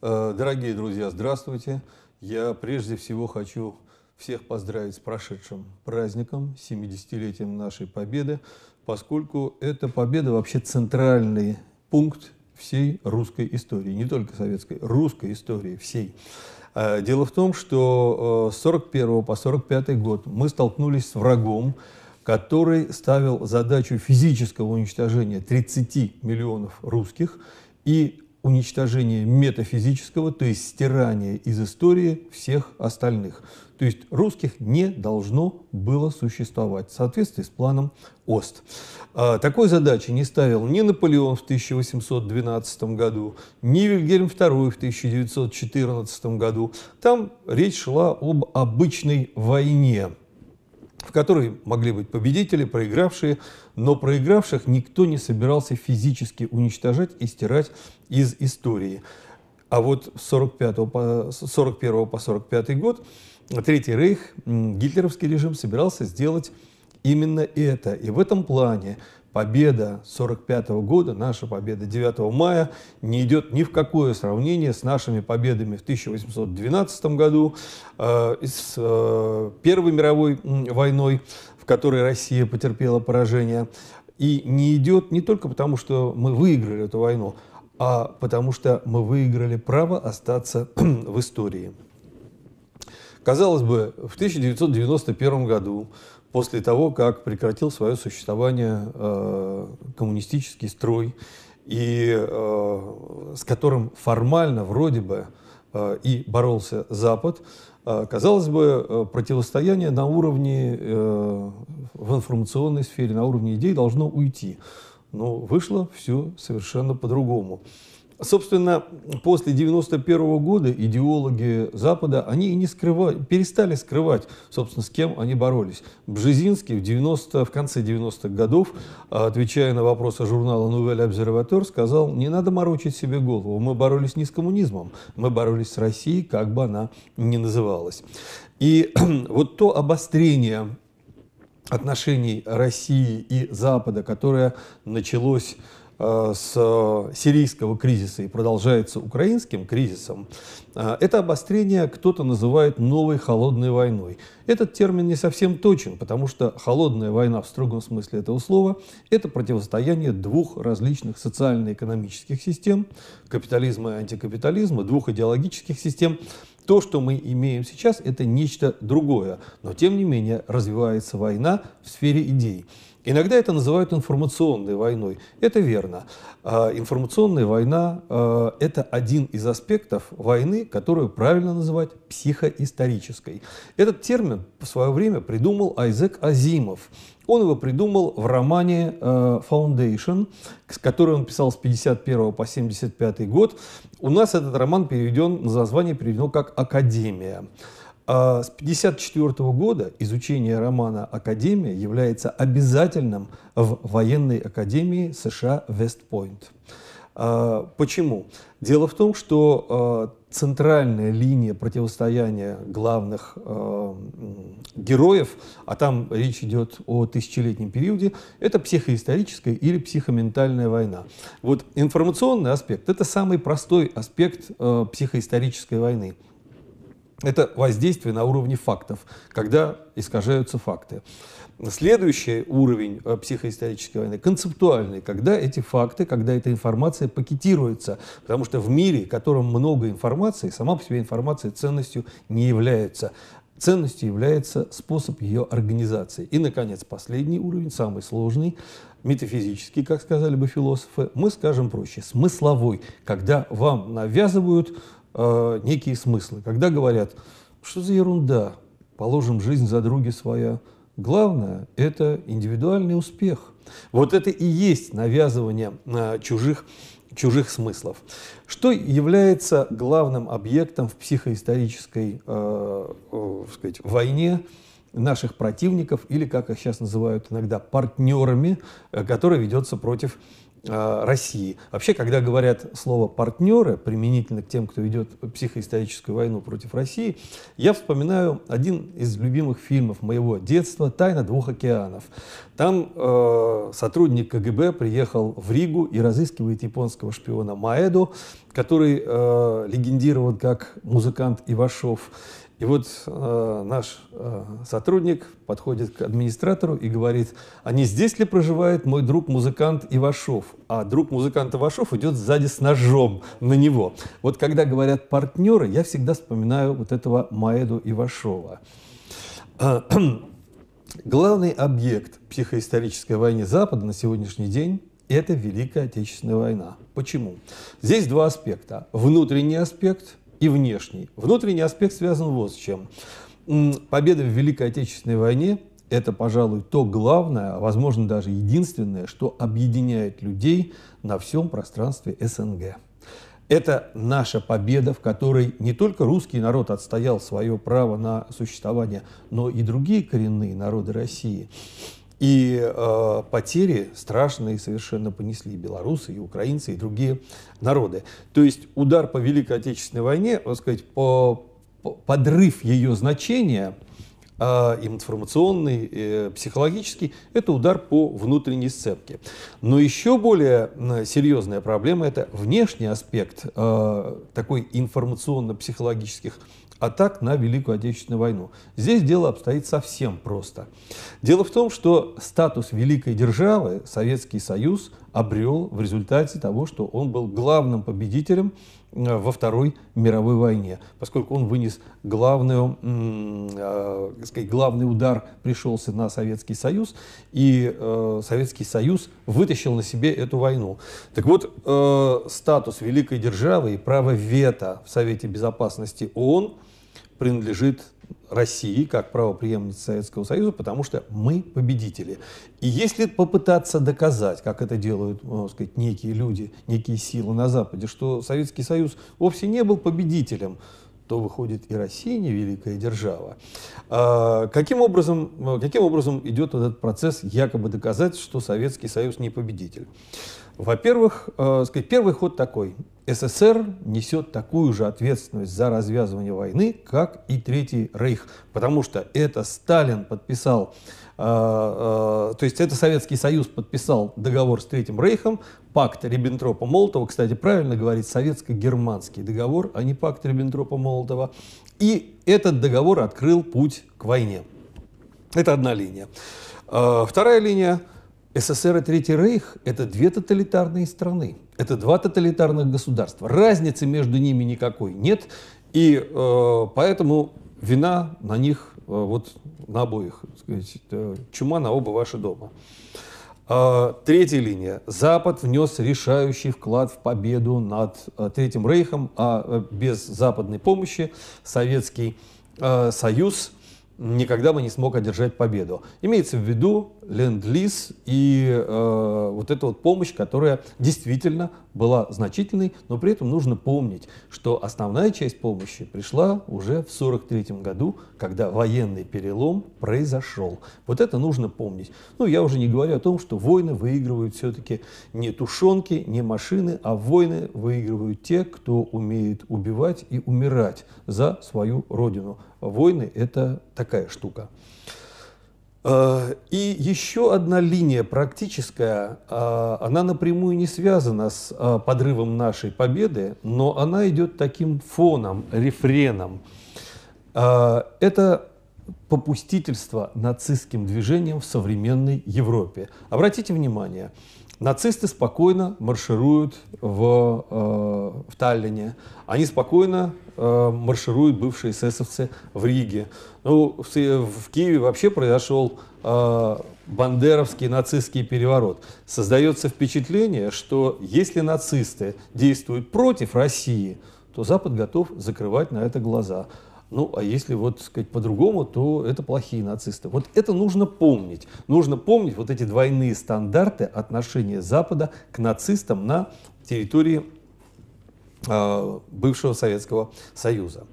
Э, дорогие друзья, здравствуйте. Я прежде всего хочу всех поздравить с прошедшим праздником, 70-летием нашей победы, поскольку эта победа вообще центральный пункт всей русской истории, не только советской, русской истории всей. Э, дело в том, что э, с 41 по 45 год мы столкнулись с врагом, который ставил задачу физического уничтожения 30 миллионов русских и уничтожение метафизического, то есть стирание из истории всех остальных. То есть русских не должно было существовать в соответствии с планом ОСТ. А, такой задачи не ставил ни Наполеон в 1812 году, ни Вильгельм II в 1914 году. Там речь шла об обычной войне в которой могли быть победители, проигравшие, но проигравших никто не собирался физически уничтожать и стирать из истории. А вот с 45 по, 41 по 45 год Третий Рейх, гитлеровский режим собирался сделать именно это. И в этом плане победа 1945 года, наша победа 9 мая, не идет ни в какое сравнение с нашими победами в 1812 году, э, с э, Первой мировой войной, в которой Россия потерпела поражение. И не идет не только потому, что мы выиграли эту войну, а потому что мы выиграли право остаться в истории. Казалось бы, в 1991 году после того, как прекратил свое существование э, коммунистический строй, и э, с которым формально вроде бы э, и боролся Запад, э, казалось бы, э, противостояние на уровне э, в информационной сфере, на уровне идей должно уйти. Но вышло все совершенно по-другому. Собственно, после 91 -го года идеологи Запада, они не скрывали, перестали скрывать, собственно, с кем они боролись. Бжезинский в, 90, в конце 90-х годов, а, отвечая на вопросы журнала «Новель Обсерватор», сказал, не надо морочить себе голову, мы боролись не с коммунизмом, мы боролись с Россией, как бы она ни называлась. И вот то обострение отношений России и Запада, которое началось Э, с сирийского кризиса и продолжается украинским кризисом, э, это обострение кто-то называет новой холодной войной. Этот термин не совсем точен, потому что холодная война в строгом смысле этого слова – это противостояние двух различных социально-экономических систем – капитализма и антикапитализма, двух идеологических систем, то, что мы имеем сейчас, это нечто другое, но тем не менее развивается война в сфере идей. Иногда это называют информационной войной. Это верно. А, информационная война а, – это один из аспектов войны, которую правильно называть психоисторической. Этот термин в свое время придумал Айзек Азимов. Он его придумал в романе а, «Foundation», который он писал с 51 по 75 год. У нас этот роман переведен, название переведено как «Академия». А с 1954 года изучение романа «Академия» является обязательным в военной академии США Вестпойнт. А, почему? Дело в том, что а, центральная линия противостояния главных героев, а там речь идет о тысячелетнем периоде, это психоисторическая или психоментальная война. Вот информационный аспект – это самый простой аспект психоисторической войны. Это воздействие на уровне фактов, когда искажаются факты. Следующий уровень э, психоисторической войны – концептуальный, когда эти факты, когда эта информация пакетируется, потому что в мире, в котором много информации, сама по себе информация ценностью не является. Ценностью является способ ее организации. И, наконец, последний уровень, самый сложный, метафизический, как сказали бы философы, мы скажем проще, смысловой, когда вам навязывают Э, некие смыслы. Когда говорят, что за ерунда, положим жизнь за други своя, главное – это индивидуальный успех. Вот это и есть навязывание э, чужих чужих смыслов. Что является главным объектом в психоисторической э, э, сказать, войне наших противников, или, как их сейчас называют иногда, партнерами, э, которая ведется против Э, России. Вообще, когда говорят слово «партнеры», применительно к тем, кто ведет психоисторическую войну против России, я вспоминаю один из любимых фильмов моего детства «Тайна двух океанов». Там э, сотрудник КГБ приехал в Ригу и разыскивает японского шпиона Маэду, который э, легендирован как музыкант Ивашов. И вот э, наш э, сотрудник подходит к администратору и говорит, а не здесь ли проживает мой друг музыкант Ивашов? А друг музыканта Ивашов идет сзади с ножом на него. Вот когда говорят партнеры, я всегда вспоминаю вот этого Маэду Ивашова. Э, Главный объект психоисторической войны Запада на сегодняшний день – это Великая Отечественная война. Почему? Здесь два аспекта. Внутренний аспект – и внешний. Внутренний аспект связан вот с чем. Победа в Великой Отечественной войне – это, пожалуй, то главное, а возможно, даже единственное, что объединяет людей на всем пространстве СНГ. Это наша победа, в которой не только русский народ отстоял свое право на существование, но и другие коренные народы России. И э, потери страшные совершенно понесли и белорусы, и украинцы, и другие народы. То есть удар по Великой Отечественной войне, так сказать, по, по, подрыв ее значения, э, информационный, э, психологический, это удар по внутренней сцепке. Но еще более серьезная проблема – это внешний аспект э, такой информационно-психологических а так на Великую Отечественную войну. Здесь дело обстоит совсем просто. Дело в том, что статус великой державы Советский Союз обрел в результате того, что он был главным победителем э, во Второй мировой войне, поскольку он вынес главную, э, сказать, главный удар пришелся на Советский Союз, и э, Советский Союз вытащил на себе эту войну. Так вот, э, статус великой державы и право вето в Совете Безопасности ООН – принадлежит России как правоприемнице Советского Союза, потому что мы победители. И если попытаться доказать, как это делают можно ну, сказать, некие люди, некие силы на Западе, что Советский Союз вовсе не был победителем, то выходит и Россия не великая держава. А, каким, образом, э, каким образом идет этот процесс якобы доказать, что Советский Союз не победитель? Во-первых, э, сказать, первый ход такой. СССР несет такую же ответственность за развязывание войны, как и Третий Рейх, потому что это Сталин подписал, э, э, то есть это Советский Союз подписал договор с Третьим Рейхом, пакт Риббентропа-Молотова, кстати, правильно говорить, советско-германский договор, а не пакт Риббентропа-Молотова, и этот договор открыл путь к войне. Это одна линия. Э, вторая линия – СССР и Третий Рейх – это две тоталитарные страны, это два тоталитарных государства. Разницы между ними никакой нет, и э, поэтому вина на них, э, вот на обоих, сказать, э, чума на оба ваши дома. Э, третья линия. Запад внес решающий вклад в победу над э, Третьим Рейхом, а э, без западной помощи Советский э, Союз – никогда бы не смог одержать победу. Имеется в виду ленд-лиз и э, вот эта вот помощь, которая действительно была значительной, но при этом нужно помнить, что основная часть помощи пришла уже в 1943 году, когда военный перелом произошел. Вот это нужно помнить. Ну, я уже не говорю о том, что войны выигрывают все-таки не тушенки, не машины, а войны выигрывают те, кто умеет убивать и умирать за свою родину. Войны – это такая штука. Э, и еще одна линия практическая, э, она напрямую не связана с э, подрывом нашей победы, но она идет таким фоном, рефреном. Это попустительство нацистским движением в современной Европе. Обратите внимание, Нацисты спокойно маршируют в, э, в Таллине. Они спокойно э, маршируют бывшие эсэсовцы в Риге. Ну, в, в Киеве вообще произошел э, бандеровский нацистский переворот. Создается впечатление, что если нацисты действуют против России, то Запад готов закрывать на это глаза. Ну, а если вот сказать по-другому, то это плохие нацисты. Вот это нужно помнить. Нужно помнить вот эти двойные стандарты отношения Запада к нацистам на территории э, бывшего Советского Союза.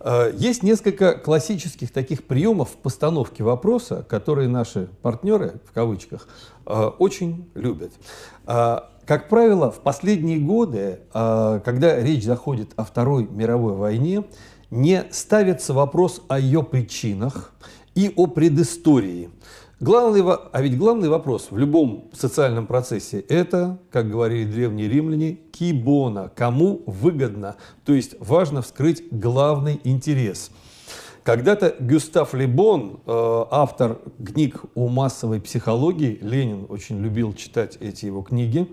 Э, есть несколько классических таких приемов постановки вопроса, которые наши партнеры, в кавычках, э, очень любят. Как правило, в последние годы, когда речь заходит о Второй мировой войне, не ставится вопрос о ее причинах и о предыстории. Главный, а ведь главный вопрос в любом социальном процессе – это, как говорили древние римляне, кибона, кому выгодно. То есть важно вскрыть главный интерес. Когда-то Гюстав Лебон, э, автор книг о массовой психологии, Ленин очень любил читать эти его книги,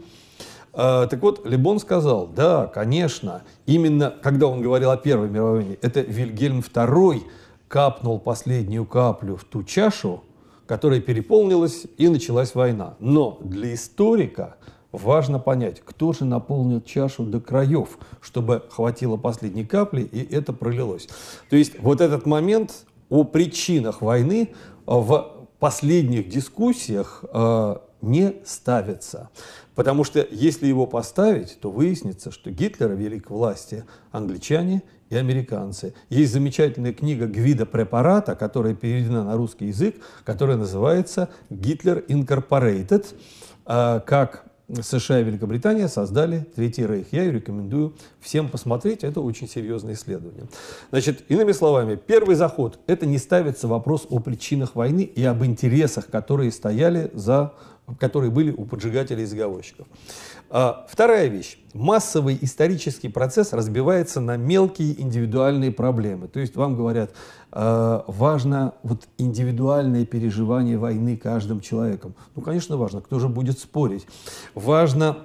а, так вот, Лебон сказал, да, конечно, именно когда он говорил о Первой мировой войне, это Вильгельм II капнул последнюю каплю в ту чашу, которая переполнилась и началась война. Но для историка важно понять, кто же наполнил чашу до краев, чтобы хватило последней капли и это пролилось. То есть вот этот момент о причинах войны в последних дискуссиях э, не ставится. Потому что если его поставить, то выяснится, что Гитлера вели к власти англичане и американцы. Есть замечательная книга Гвида Препарата, которая переведена на русский язык, которая называется «Гитлер Инкорпорейтед», а, как США и Великобритания создали Третий Рейх. Я ее рекомендую всем посмотреть, это очень серьезное исследование. Значит, иными словами, первый заход – это не ставится вопрос о причинах войны и об интересах, которые стояли за которые были у поджигателей и заговорщиков. А, вторая вещь. Массовый исторический процесс разбивается на мелкие индивидуальные проблемы. То есть вам говорят, а, важно вот индивидуальное переживание войны каждым человеком. Ну, конечно, важно. Кто же будет спорить? Важно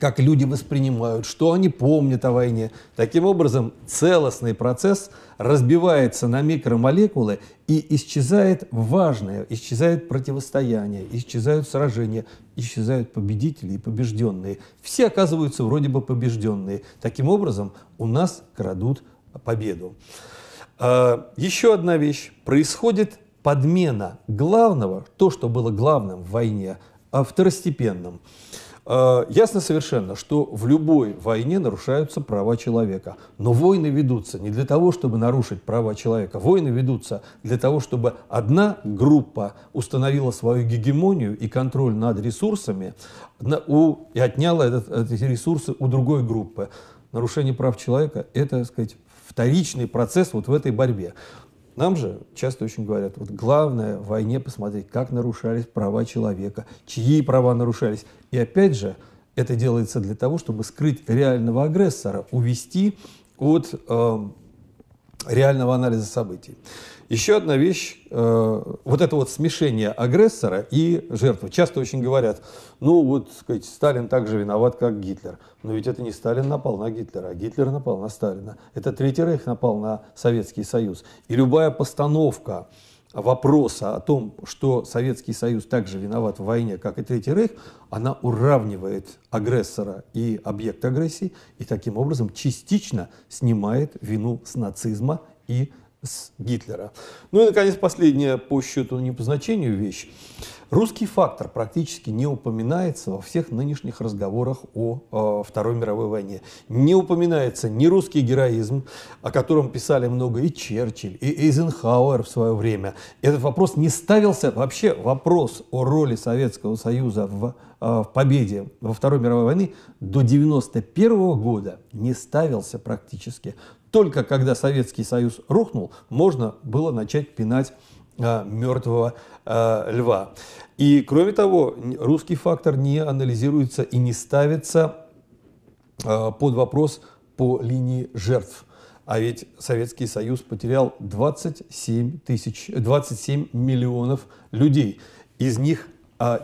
как люди воспринимают, что они помнят о войне. Таким образом, целостный процесс разбивается на микромолекулы и исчезает важное, исчезает противостояние, исчезают сражения, исчезают победители и побежденные. Все оказываются вроде бы побежденные. Таким образом, у нас крадут победу. А, еще одна вещь. Происходит подмена главного, то, что было главным в войне, а второстепенным. Э, ясно совершенно, что в любой войне нарушаются права человека. Но войны ведутся не для того, чтобы нарушить права человека. Войны ведутся для того, чтобы одна группа установила свою гегемонию и контроль над ресурсами и отняла этот, эти ресурсы у другой группы. Нарушение прав человека – это, так сказать, вторичный процесс вот в этой борьбе. Нам же часто очень говорят, вот главное в войне посмотреть, как нарушались права человека, чьи права нарушались. И опять же, это делается для того, чтобы скрыть реального агрессора, увести от э, реального анализа событий. Еще одна вещь, э, вот это вот смешение агрессора и жертвы. Часто очень говорят, ну вот, сказать, Сталин так же виноват, как Гитлер. Но ведь это не Сталин напал на Гитлера, а Гитлер напал на Сталина. Это Третий Рейх напал на Советский Союз. И любая постановка вопроса о том, что Советский Союз также виноват в войне, как и Третий Рейх, она уравнивает агрессора и объект агрессии и таким образом частично снимает вину с нацизма и с Гитлера. Ну и, наконец, последняя по счету не по значению вещь. Русский фактор практически не упоминается во всех нынешних разговорах о э, Второй мировой войне. Не упоминается ни русский героизм, о котором писали много и Черчилль, и Эйзенхауэр в свое время. Этот вопрос не ставился, вообще вопрос о роли Советского Союза в, э, в победе во Второй мировой войны до 1991 года не ставился практически. Только когда Советский Союз рухнул, можно было начать пинать а, мертвого а, льва. И кроме того, русский фактор не анализируется и не ставится а, под вопрос по линии жертв. А ведь Советский Союз потерял 27, тысяч, 27 миллионов людей. Из них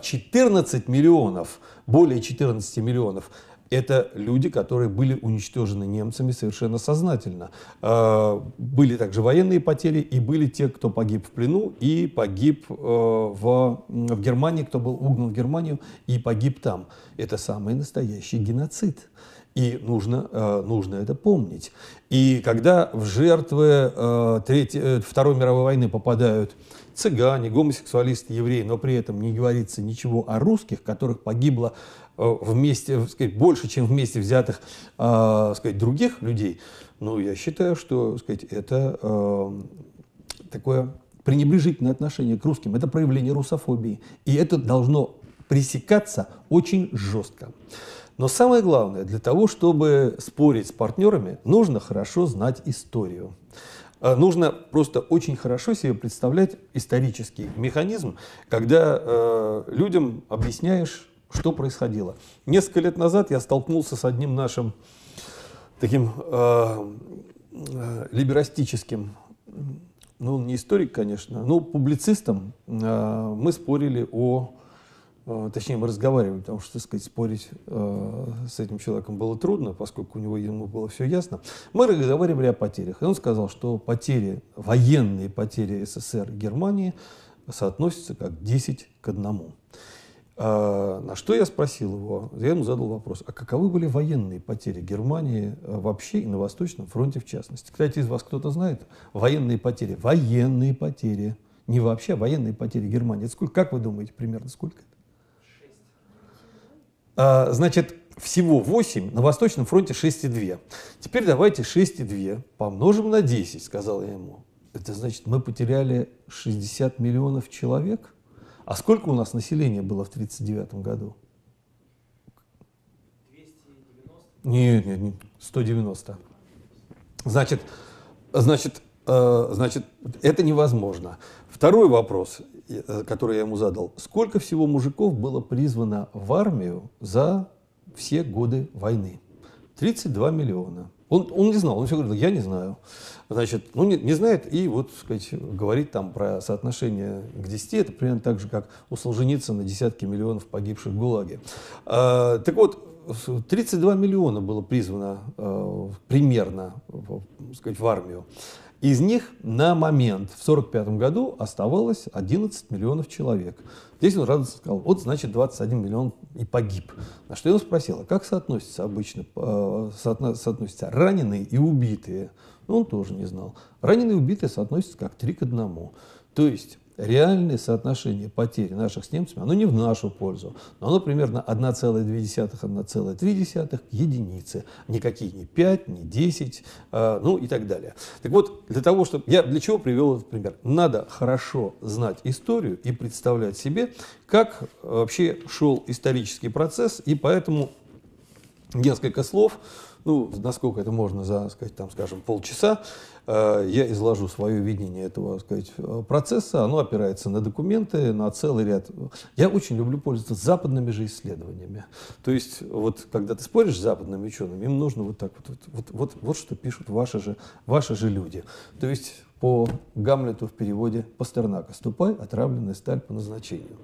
14 миллионов, более 14 миллионов это люди, которые были уничтожены немцами совершенно сознательно. А, были также военные потери, и были те, кто погиб в плену, и погиб э, в, в Германии, кто был угнан в Германию, и погиб там. Это самый настоящий геноцид. И нужно, э, нужно это помнить. И когда в жертвы э, третьей, Второй мировой войны попадают цыгане, гомосексуалисты, евреи, но при этом не говорится ничего о русских, которых погибло Э, вместе, сказать, больше, чем вместе взятых э, сказать, других людей, ну, я считаю, что сказать, это э, такое пренебрежительное отношение к русским, это проявление русофобии. И это должно пресекаться очень жестко. Но самое главное, для того, чтобы спорить с партнерами, нужно хорошо знать историю. Нужно просто очень хорошо себе представлять исторический механизм, когда э, людям объясняешь что происходило. Несколько лет назад я столкнулся с одним нашим таким э, э, либерастическим, ну, не историк, конечно, но ну, публицистом. Э, мы спорили о, э, точнее, мы разговаривали, потому что, так сказать, спорить э, с этим человеком было трудно, поскольку у него ему было все ясно. Мы разговаривали о потерях, и он сказал, что потери, военные потери СССР Германии соотносятся как 10 к 1. А, на что я спросил его, я ему задал вопрос, а каковы были военные потери Германии а, вообще и на Восточном фронте в частности? Кстати, из вас кто-то знает военные потери? Военные потери. Не вообще, а военные потери Германии. Это сколько, как вы думаете, примерно сколько это? Шесть. А, значит, всего 8, на Восточном фронте 6,2. Теперь давайте 6,2 помножим на 10, сказал я ему. Это значит, мы потеряли 60 миллионов человек – а сколько у нас населения было в 1939 году? 290? Нет, нет, нет, 190. Значит, значит, э, значит, это невозможно. Второй вопрос, э, который я ему задал. Сколько всего мужиков было призвано в армию за все годы войны? 32 миллиона. Он, он не знал, он все говорил: я не знаю. Значит, ну не, не знает, и вот, так сказать, говорит там про соотношение к 10, это примерно так же, как у Солженицына десятки миллионов погибших в ГУЛАГе. А, так вот, 32 миллиона было призвано э, примерно, сказать, в армию. Из них на момент в 1945 году оставалось 11 миллионов человек. Здесь он радостно сказал, вот значит 21 миллион и погиб. На что я его спросил, а как соотносятся обычно, э, соотносятся раненые и убитые? Ну, он тоже не знал. Раненые и убитые соотносятся как 3 к 1. То есть реальное соотношение потери наших с немцами, оно не в нашу пользу, но оно примерно 1,2-1,3 к единице. Никакие не 5, не 10, а, ну и так далее. Так вот, для того, чтобы... Я для чего привел этот пример? Надо хорошо знать историю и представлять себе, как вообще шел исторический процесс, и поэтому несколько слов, ну, насколько это можно за, сказать, там, скажем, полчаса, Э, я изложу свое видение этого сказать, э, процесса. Оно опирается на документы, на целый ряд. Я очень люблю пользоваться западными же исследованиями. То есть, вот когда ты споришь с западными учеными, им нужно вот так вот, вот, вот, вот что пишут ваши же, ваши же люди. То есть, по Гамлету в переводе Пастернака. «Ступай, отравленная сталь по назначению».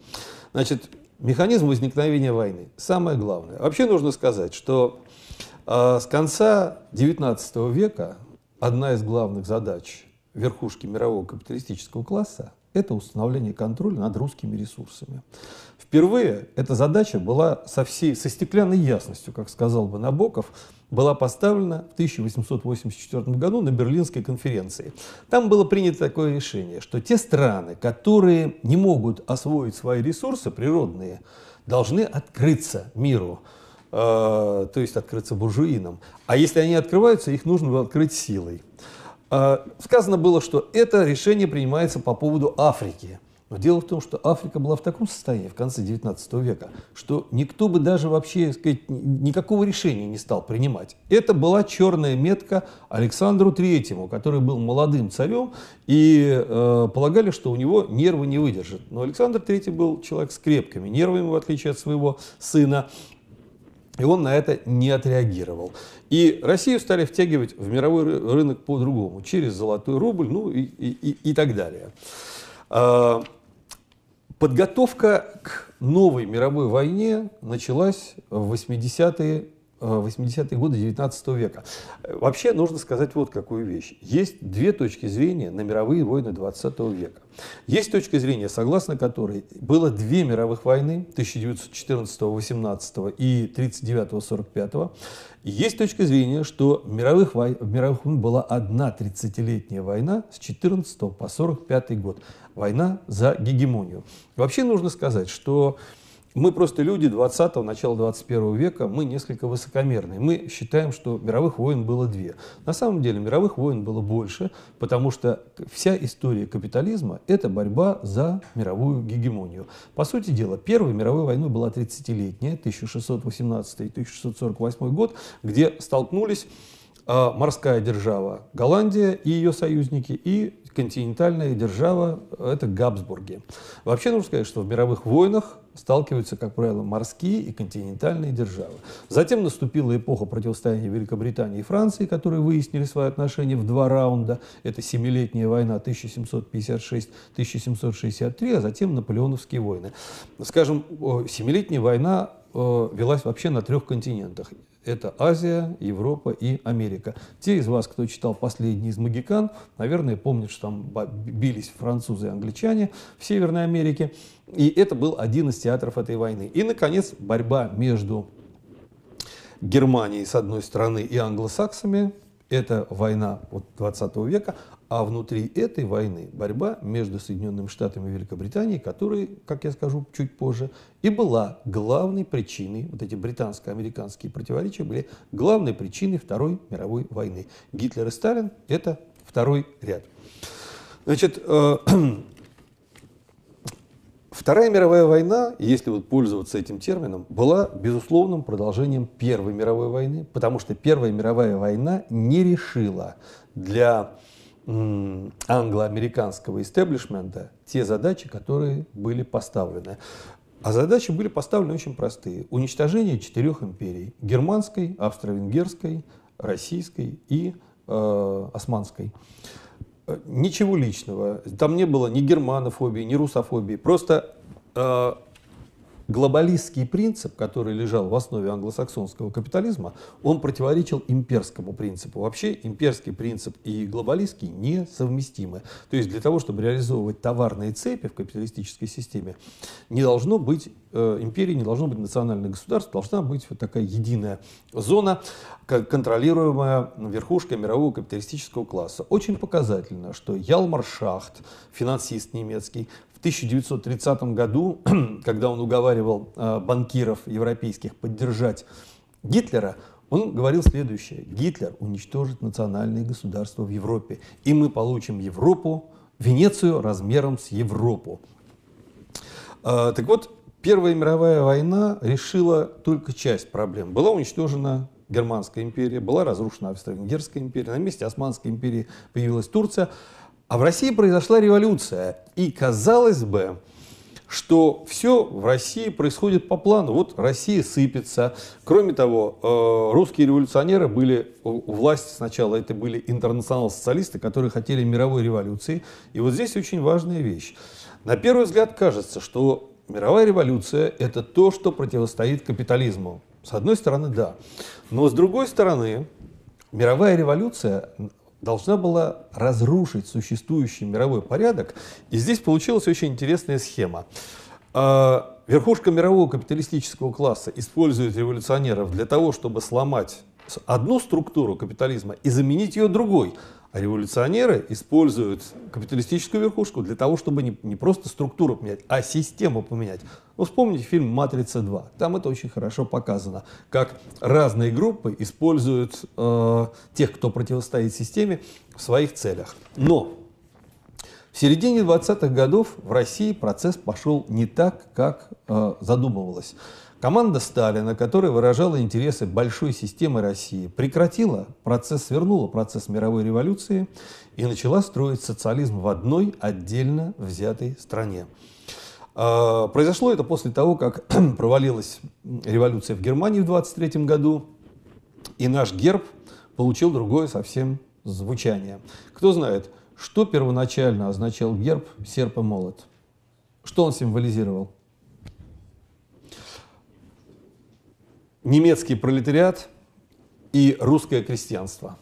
Значит, механизм возникновения войны. Самое главное. Вообще нужно сказать, что э, с конца XIX века одна из главных задач верхушки мирового капиталистического класса – это установление контроля над русскими ресурсами. Впервые эта задача была со всей, со стеклянной ясностью, как сказал бы Набоков, была поставлена в 1884 году на Берлинской конференции. Там было принято такое решение, что те страны, которые не могут освоить свои ресурсы природные, должны открыться миру. Э, то есть открыться буржуинам. А если они открываются, их нужно открыть силой. Э, сказано было, что это решение принимается по поводу Африки. Но дело в том, что Африка была в таком состоянии в конце XIX века, что никто бы даже вообще сказать, никакого решения не стал принимать. Это была черная метка Александру Третьему, который был молодым царем, и э, полагали, что у него нервы не выдержат. Но Александр Третий был человек с крепкими нервами, в отличие от своего сына. И он на это не отреагировал. И Россию стали втягивать в мировой рынок по-другому, через золотой рубль, ну и, и, и так далее. А, подготовка к новой мировой войне началась в 80-е 80-е э, годы 19 века. Э, вообще нужно сказать вот какую вещь. Есть две точки зрения на мировые войны 20 века. Есть точка зрения, согласно которой было две мировых войны 1914-18 и 39-45. Есть точка зрения, что мировых вой... в мировых войн была одна 30-летняя война с 14 по 45 год. Война за гегемонию. Вообще нужно сказать, что мы просто люди 20-го, начала 21 века, мы несколько высокомерные. Мы считаем, что мировых войн было две. На самом деле мировых войн было больше, потому что вся история капитализма – это борьба за мировую гегемонию. По сути дела, первая мировой война была 30-летняя, 1618-1648 год, где столкнулись а, морская держава Голландия и ее союзники, и континентальная держава – это Габсбурги. Вообще нужно сказать, что в мировых войнах сталкиваются, как правило, морские и континентальные державы. Затем наступила эпоха противостояния Великобритании и Франции, которые выяснили свои отношения в два раунда. Это Семилетняя война 1756-1763, а затем Наполеоновские войны. Скажем, Семилетняя война э, велась вообще на трех континентах. Это Азия, Европа и Америка. Те из вас, кто читал «Последний из магикан», наверное, помнят, что там бились французы и англичане в Северной Америке. И это был один из театров этой войны. И, наконец, борьба между Германией, с одной стороны, и англосаксами, это война вот 20 века, а внутри этой войны борьба между Соединенными Штатами и Великобританией, которая, как я скажу чуть позже, и была главной причиной, вот эти британско-американские противоречия были главной причиной Второй мировой войны. Гитлер и Сталин – это второй ряд. Значит, э, Вторая мировая война, если вот пользоваться этим термином, была безусловным продолжением Первой мировой войны, потому что Первая мировая война не решила для англо-американского истеблишмента те задачи, которые были поставлены. А задачи были поставлены очень простые. Уничтожение четырех империй. Германской, австро-венгерской, российской и э, османской. Э, ничего личного. Там не было ни германофобии, ни русофобии. Просто э, глобалистский принцип, который лежал в основе англосаксонского капитализма, он противоречил имперскому принципу. Вообще имперский принцип и глобалистский несовместимы. То есть для того, чтобы реализовывать товарные цепи в капиталистической системе, не должно быть э, империи, не должно быть национальных государств, должна быть вот такая единая зона, контролируемая верхушкой мирового капиталистического класса. Очень показательно, что Ялмар Шахт, финансист немецкий, 1930 году, когда он уговаривал э, банкиров европейских поддержать Гитлера, он говорил следующее. Гитлер уничтожит национальные государства в Европе, и мы получим Европу, Венецию размером с Европу. Э, так вот, Первая мировая война решила только часть проблем. Была уничтожена Германская империя, была разрушена Австро-Венгерская империя, на месте Османской империи появилась Турция. А в России произошла революция. И казалось бы, что все в России происходит по плану. Вот Россия сыпется. Кроме того, э, русские революционеры были у власти сначала, это были интернационал-социалисты, которые хотели мировой революции. И вот здесь очень важная вещь. На первый взгляд кажется, что мировая революция – это то, что противостоит капитализму. С одной стороны, да. Но с другой стороны, мировая революция должна была разрушить существующий мировой порядок. И здесь получилась очень интересная схема. А, верхушка мирового капиталистического класса использует революционеров для того, чтобы сломать одну структуру капитализма и заменить ее другой революционеры используют капиталистическую верхушку для того, чтобы не, не просто структуру поменять, а систему поменять. Ну, вспомните фильм «Матрица 2». Там это очень хорошо показано, как разные группы используют э, тех, кто противостоит системе, в своих целях. Но в середине 20-х годов в России процесс пошел не так, как э, задумывалось. Команда Сталина, которая выражала интересы большой системы России, прекратила процесс, свернула процесс мировой революции и начала строить социализм в одной отдельно взятой стране. А, произошло это после того, как провалилась революция в Германии в 23 году, и наш герб получил другое совсем звучание. Кто знает, что первоначально означал герб серп и молот? Что он символизировал? немецкий пролетариат и русское крестьянство.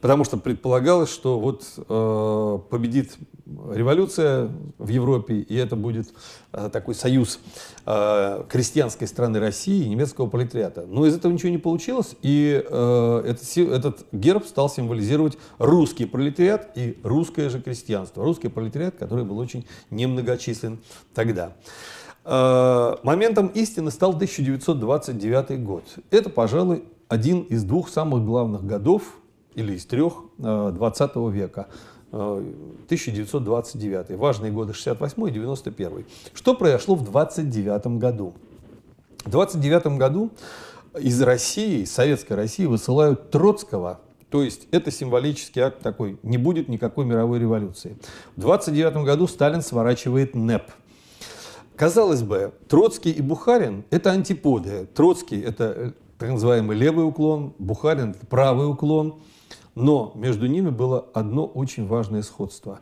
Потому что предполагалось, что вот э, победит революция в Европе, и это будет э, такой союз э, крестьянской страны России и немецкого пролетариата. Но из этого ничего не получилось, и э, этот, этот герб стал символизировать русский пролетариат и русское же крестьянство. Русский пролетариат, который был очень немногочислен тогда. Э, моментом истины стал 1929 год. Это, пожалуй, один из двух самых главных годов или из трех 20 э, века. 1929. Э, Важные годы 68 и 91. Что произошло в 29 году? В 29 году из России, из Советской России высылают Троцкого, то есть это символический акт такой, не будет никакой мировой революции. В 29 году Сталин сворачивает НЭП – Казалось бы, Троцкий и Бухарин – это антиподы. Троцкий – это э, так называемый левый уклон, Бухарин – это правый уклон. Но между ними было одно очень важное сходство.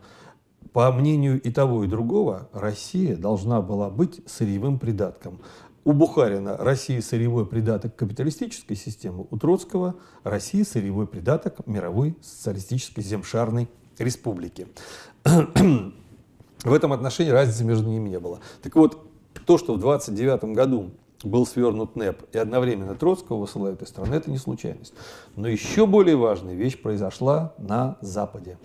По мнению и того, и другого, Россия должна была быть сырьевым придатком. У Бухарина Россия сырьевой придаток капиталистической системы, у Троцкого Россия сырьевой придаток мировой социалистической земшарной республики. В этом отношении разницы между ними не было. Так вот, то, что в 29 году был свернут НЭП и одновременно Троцкого высылают из страны, это не случайность. Но еще более важная вещь произошла на Западе.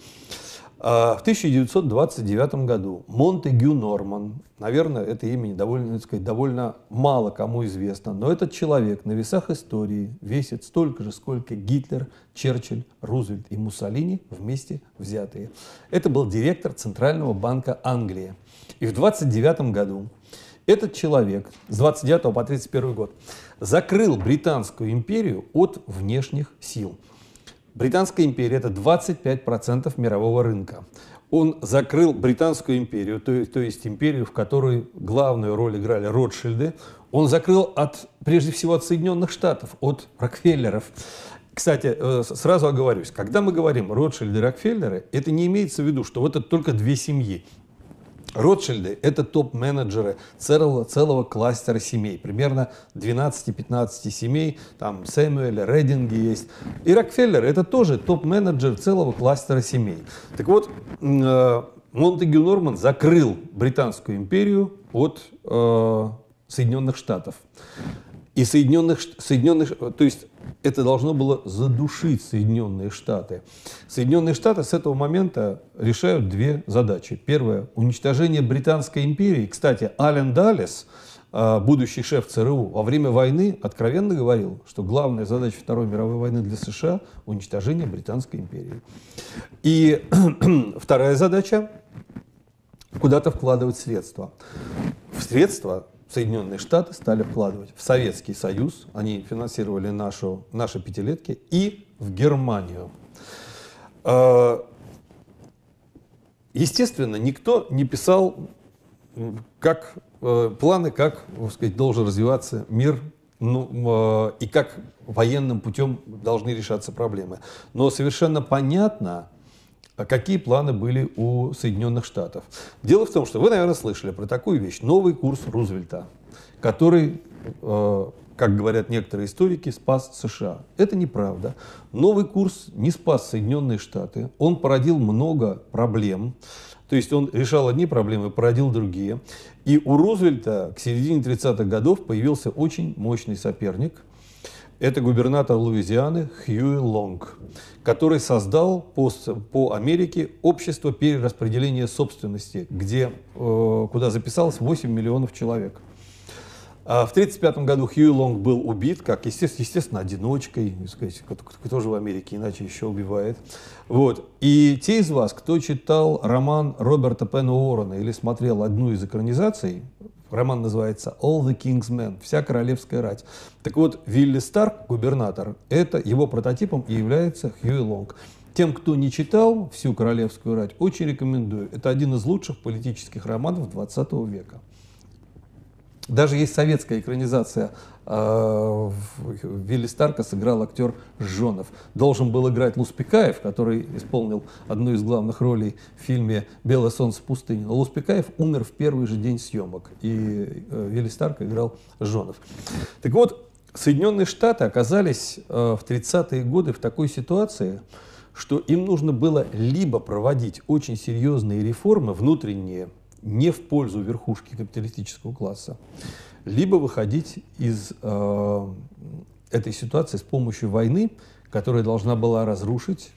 А, в 1929 году Монтегю Норман, наверное, это имя довольно, сказать, довольно мало кому известно, но этот человек на весах истории весит столько же, сколько Гитлер, Черчилль, Рузвельт и Муссолини вместе взятые. Это был директор Центрального банка Англии. И в 1929 году этот человек с 29 по 31 год закрыл Британскую империю от внешних сил – Британская империя – это 25% мирового рынка. Он закрыл Британскую империю, то, то есть империю, в которой главную роль играли Ротшильды. Он закрыл от, прежде всего от Соединенных Штатов, от Рокфеллеров. Кстати, э, сразу оговорюсь, когда мы говорим Ротшильды и Рокфеллеры, это не имеется в виду, что вот это только две семьи. Ротшильды – это топ-менеджеры целого, целого кластера семей, примерно 12-15 семей, там Сэмюэля, Рединги есть. И Рокфеллер – это тоже топ-менеджер целого кластера семей. Так вот, э, Монтегю Норман закрыл Британскую империю от э, Соединенных Штатов. И Соединенных, Соединенных, то есть это должно было задушить Соединенные Штаты. Соединенные Штаты с этого момента решают две задачи. Первая – уничтожение Британской империи. Кстати, Ален Даллес, э, будущий шеф ЦРУ, во время войны откровенно говорил, что главная задача Второй мировой войны для США – уничтожение Британской империи. И вторая задача – куда-то вкладывать средства. В средства Соединенные Штаты стали вкладывать в Советский Союз, они финансировали нашу, наши пятилетки, и в Германию. А, естественно, никто не писал как, э, планы, как сказать, должен развиваться мир ну, а, и как военным путем должны решаться проблемы. Но совершенно понятно, а какие планы были у Соединенных Штатов. Дело в том, что вы, наверное, слышали про такую вещь. Новый курс Рузвельта, который, э, как говорят некоторые историки, спас США. Это неправда. Новый курс не спас Соединенные Штаты. Он породил много проблем. То есть он решал одни проблемы, породил другие. И у Рузвельта к середине 30-х годов появился очень мощный соперник – это губернатор Луизианы Хьюи Лонг, который создал по, по Америке общество перераспределения собственности, где, э, куда записалось 8 миллионов человек. А в 1935 году Хью Лонг был убит, как, естественно, одиночкой, сказать, кто же в Америке иначе еще убивает. Вот. И те из вас, кто читал роман Роберта Пена Уоррена или смотрел одну из экранизаций Роман называется «All the King's Men» — «Вся королевская рать». Так вот, Вилли Старк, губернатор, это его прототипом и является Хьюи Лонг. Тем, кто не читал «Всю королевскую рать», очень рекомендую. Это один из лучших политических романов 20 века. Даже есть советская экранизация а, Вилли Старка сыграл актер Жонов. Должен был играть Луспекаев, который исполнил одну из главных ролей в фильме «Белое солнце пустыни». Но Луспекаев умер в первый же день съемок, и э, Вилли Старка играл Жонов. Так вот, Соединенные Штаты оказались э, в 30-е годы в такой ситуации, что им нужно было либо проводить очень серьезные реформы внутренние, не в пользу верхушки капиталистического класса, либо выходить из э, этой ситуации с помощью войны, которая должна была разрушить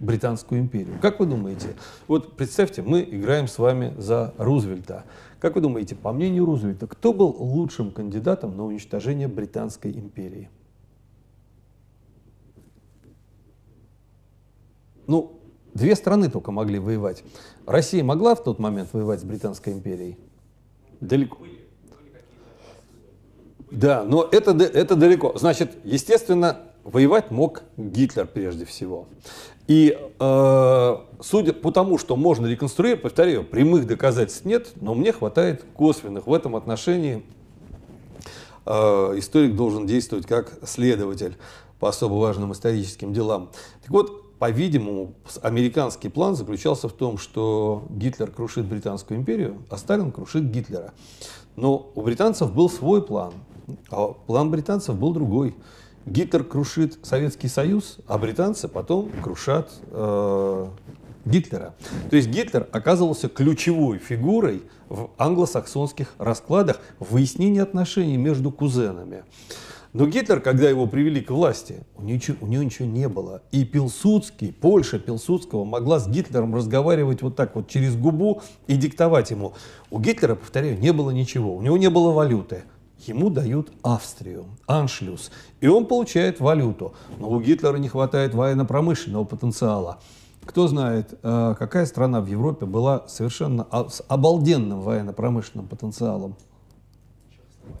Британскую империю. Как вы думаете, вот представьте, мы играем с вами за Рузвельта. Как вы думаете, по мнению Рузвельта, кто был лучшим кандидатом на уничтожение Британской империи? Ну, Две страны только могли воевать. Россия могла в тот момент воевать с Британской империей? Далеко. Да, но это, это далеко. Значит, естественно, воевать мог Гитлер прежде всего. И э, судя по тому, что можно реконструировать, повторяю, прямых доказательств нет, но мне хватает косвенных. В этом отношении э, историк должен действовать как следователь по особо важным историческим делам. Так вот, по-видимому, американский план заключался в том, что Гитлер крушит Британскую империю, а Сталин крушит Гитлера. Но у британцев был свой план, а план британцев был другой. Гитлер крушит Советский Союз, а британцы потом крушат э, Гитлера. То есть Гитлер оказывался ключевой фигурой в англосаксонских раскладах выяснения отношений между кузенами. Но Гитлер, когда его привели к власти, у него, у ничего не было. И Пилсудский, Польша Пилсудского могла с Гитлером разговаривать вот так вот через губу и диктовать ему. У Гитлера, повторяю, не было ничего. У него не было валюты. Ему дают Австрию, Аншлюс, и он получает валюту. Но у Гитлера не хватает военно-промышленного потенциала. Кто знает, э, какая страна в Европе была совершенно а, с обалденным военно-промышленным потенциалом?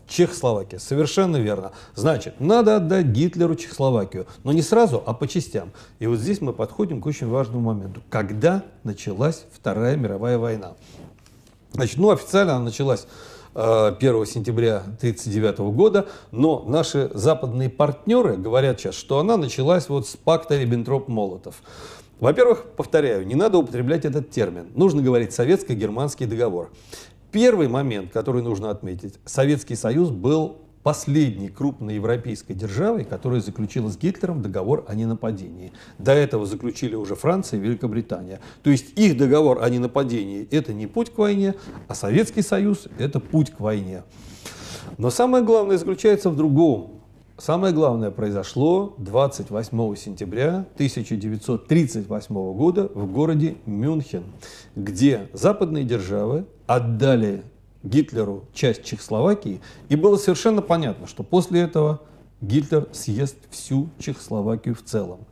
Чехословакия, совершенно верно. Значит, надо отдать Гитлеру Чехословакию, но не сразу, а по частям. И вот здесь мы подходим к очень важному моменту. Когда началась Вторая мировая война? Значит, ну официально она началась 1 э, сентября 1939 года, но наши западные партнеры говорят сейчас, что она началась вот с пакта Риббентроп-Молотов. Во-первых, повторяю, не надо употреблять этот термин. Нужно говорить советско-германский договор. Первый момент, который нужно отметить, Советский Союз был последней крупной европейской державой, которая заключила с Гитлером договор о ненападении. До этого заключили уже Франция и Великобритания. То есть их договор о ненападении – это не путь к войне, а Советский Союз – это путь к войне. Но самое главное заключается в другом. Самое главное произошло 28 сентября 1938 года в городе Мюнхен, где западные державы отдали Гитлеру часть Чехословакии, и было совершенно понятно, что после этого Гитлер съест всю Чехословакию в целом.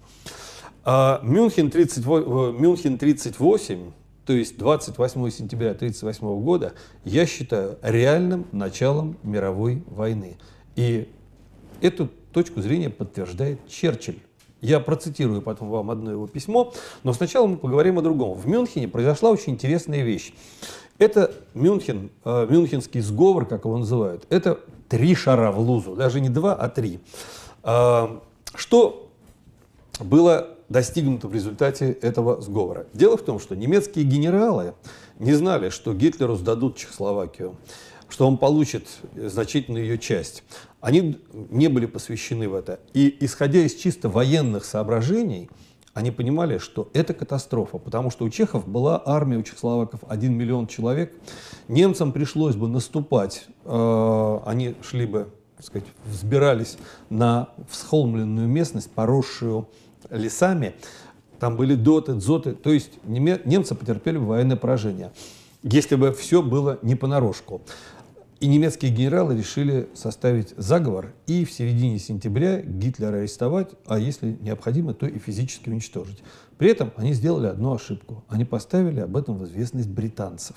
А Мюнхен, 30, э, Мюнхен 38, то есть 28 сентября 1938 года, я считаю реальным началом мировой войны. И Эту точку зрения подтверждает Черчилль. Я процитирую потом вам одно его письмо, но сначала мы поговорим о другом. В Мюнхене произошла очень интересная вещь. Это Мюнхен, э, мюнхенский сговор, как его называют, это три шара в лузу, даже не два, а три. Э, что было достигнуто в результате этого сговора? Дело в том, что немецкие генералы не знали, что Гитлеру сдадут Чехословакию что он получит э, значительную ее часть они не были посвящены в это. И исходя из чисто военных соображений, они понимали, что это катастрофа, потому что у чехов была армия у чехословаков 1 миллион человек. Немцам пришлось бы наступать, э, они шли бы, так сказать, взбирались на всхолмленную местность, поросшую лесами. Там были доты, дзоты, то есть немцы потерпели бы военное поражение, если бы все было не понарошку. И немецкие генералы решили составить заговор и в середине сентября Гитлера арестовать, а если необходимо, то и физически уничтожить. При этом они сделали одну ошибку. Они поставили об этом в известность британцев.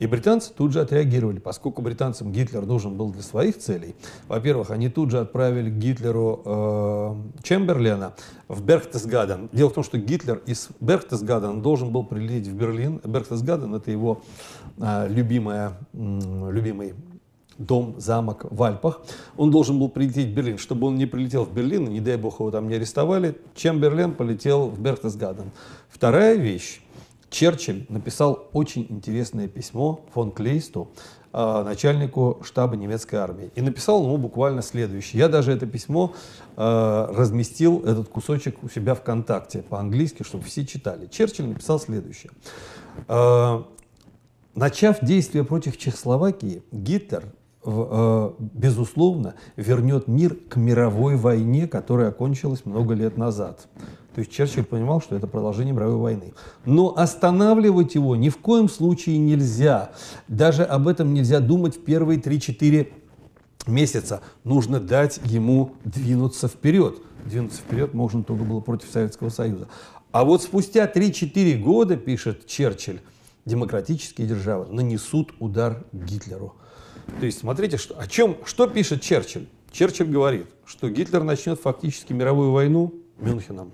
И британцы тут же отреагировали, поскольку британцам Гитлер нужен был для своих целей. Во-первых, они тут же отправили Гитлеру э, Чемберлена в Берхтесгаден. Дело в том, что Гитлер из Берхтесгадена должен был прилететь в Берлин. Берхтесгаден — это его э, любимая, э, любимый дом, замок в Альпах. Он должен был прилететь в Берлин. Чтобы он не прилетел в Берлин, и не дай бог его там не арестовали, Чемберлен полетел в Берхтесгаден. Вторая вещь Черчилль написал очень интересное письмо фон Клейсту, а, начальнику штаба немецкой армии. И написал ему буквально следующее. Я даже это письмо а, разместил, этот кусочек у себя ВКонтакте по-английски, чтобы все читали. Черчилль написал следующее. «А, начав действия против Чехословакии, Гитлер безусловно, вернет мир к мировой войне, которая окончилась много лет назад. То есть Черчилль понимал, что это продолжение мировой войны. Но останавливать его ни в коем случае нельзя. Даже об этом нельзя думать в первые 3-4 месяца. Нужно дать ему двинуться вперед. Двинуться вперед можно только было против Советского Союза. А вот спустя 3-4 года, пишет Черчилль, демократические державы нанесут удар Гитлеру. То есть смотрите, что, о чем, что пишет Черчилль. Черчилль говорит, что Гитлер начнет фактически мировую войну Мюнхеном,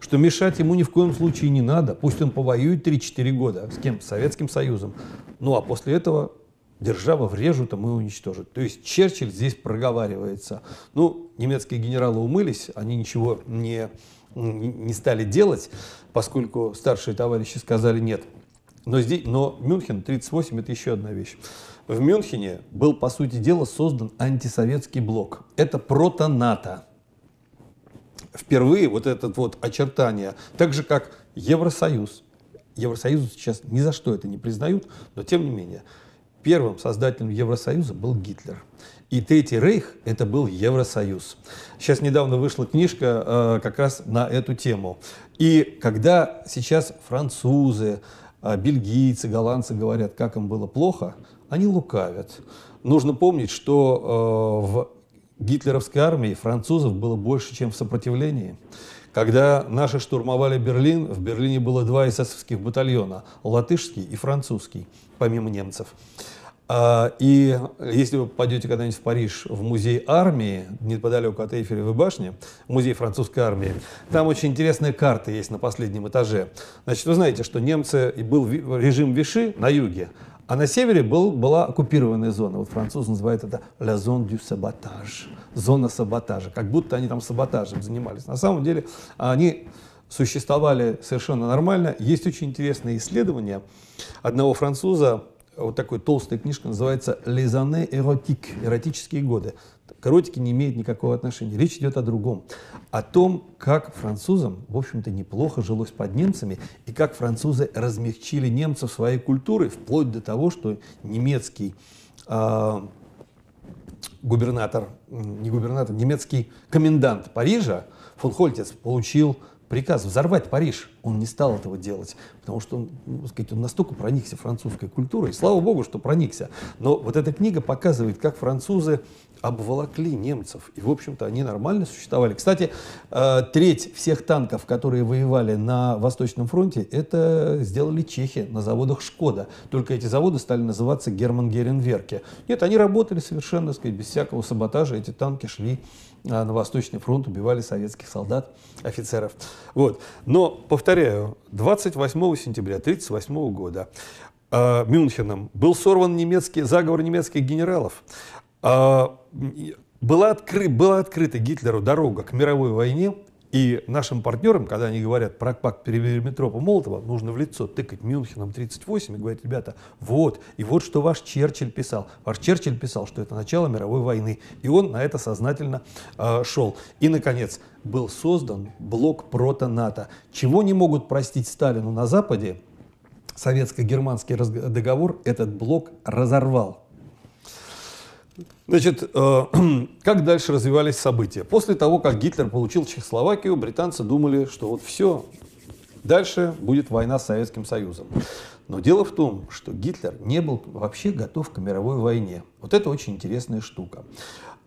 что мешать ему ни в коем случае не надо, пусть он повоюет 3-4 года с кем? С Советским Союзом. Ну а после этого держава врежут, а мы уничтожим. То есть Черчилль здесь проговаривается. Ну, немецкие генералы умылись, они ничего не, не стали делать, поскольку старшие товарищи сказали нет. Но, здесь, но Мюнхен 38 – это еще одна вещь. В Мюнхене был, по сути дела, создан антисоветский блок. Это прото-НАТО впервые вот это вот очертание, так же как Евросоюз. Евросоюз сейчас ни за что это не признают, но тем не менее. Первым создателем Евросоюза был Гитлер. И Третий Рейх – это был Евросоюз. Сейчас недавно вышла книжка э, как раз на эту тему. И когда сейчас французы, э, бельгийцы, голландцы говорят, как им было плохо, они лукавят. Нужно помнить, что э, гитлеровской армии французов было больше, чем в сопротивлении. Когда наши штурмовали Берлин, в Берлине было два эсэсовских батальона – латышский и французский, помимо немцев. А, и если вы пойдете когда-нибудь в Париж в музей армии, неподалеку от Эйфелевой башни, музей французской армии, там очень интересные карты есть на последнем этаже. Значит, вы знаете, что немцы, и был режим Виши на юге, а на севере был, была оккупированная зона. Вот французы называют это «la zone du sabotage» – «зона саботажа». Как будто они там саботажем занимались. На самом деле они существовали совершенно нормально. Есть очень интересное исследование одного француза, вот такой толстая книжка называется «Les années érotiques» – «Эротические годы» к эротике не имеет никакого отношения. Речь идет о другом. О том, как французам, в общем-то, неплохо жилось под немцами, и как французы размягчили немцев своей культурой, вплоть до того, что немецкий э, губернатор, не губернатор, немецкий комендант Парижа, фон Хольтец, получил приказ взорвать Париж. Он не стал этого делать, потому что он, ну, сказать, он настолько проникся французской культурой. слава богу, что проникся. Но вот эта книга показывает, как французы обволокли немцев. И, в общем-то, они нормально существовали. Кстати, э, треть всех танков, которые воевали на Восточном фронте, это сделали чехи на заводах «Шкода». Только эти заводы стали называться «Герман Геренверке». Нет, они работали совершенно, сказать, без всякого саботажа. Эти танки шли э, на Восточный фронт, убивали советских солдат, офицеров. Вот. Но, повторяю, 28 сентября 1938 года э, Мюнхеном был сорван немецкий, заговор немецких генералов. А, была, откры, была открыта Гитлеру дорога к мировой войне, и нашим партнерам, когда они говорят про пакт Переметропа Молотова, нужно в лицо тыкать Мюнхеном 38 и говорить, ребята, вот, и вот что ваш Черчилль писал. Ваш Черчилль писал, что это начало мировой войны, и он на это сознательно э, а, шел. И, наконец, был создан блок прото-НАТО. Чего не могут простить Сталину на Западе, советско-германский договор этот блок разорвал. Значит, э, как дальше развивались события? После того, как Гитлер получил Чехословакию, британцы думали, что вот все, дальше будет война с Советским Союзом. Но дело в том, что Гитлер не был вообще готов к мировой войне. Вот это очень интересная штука.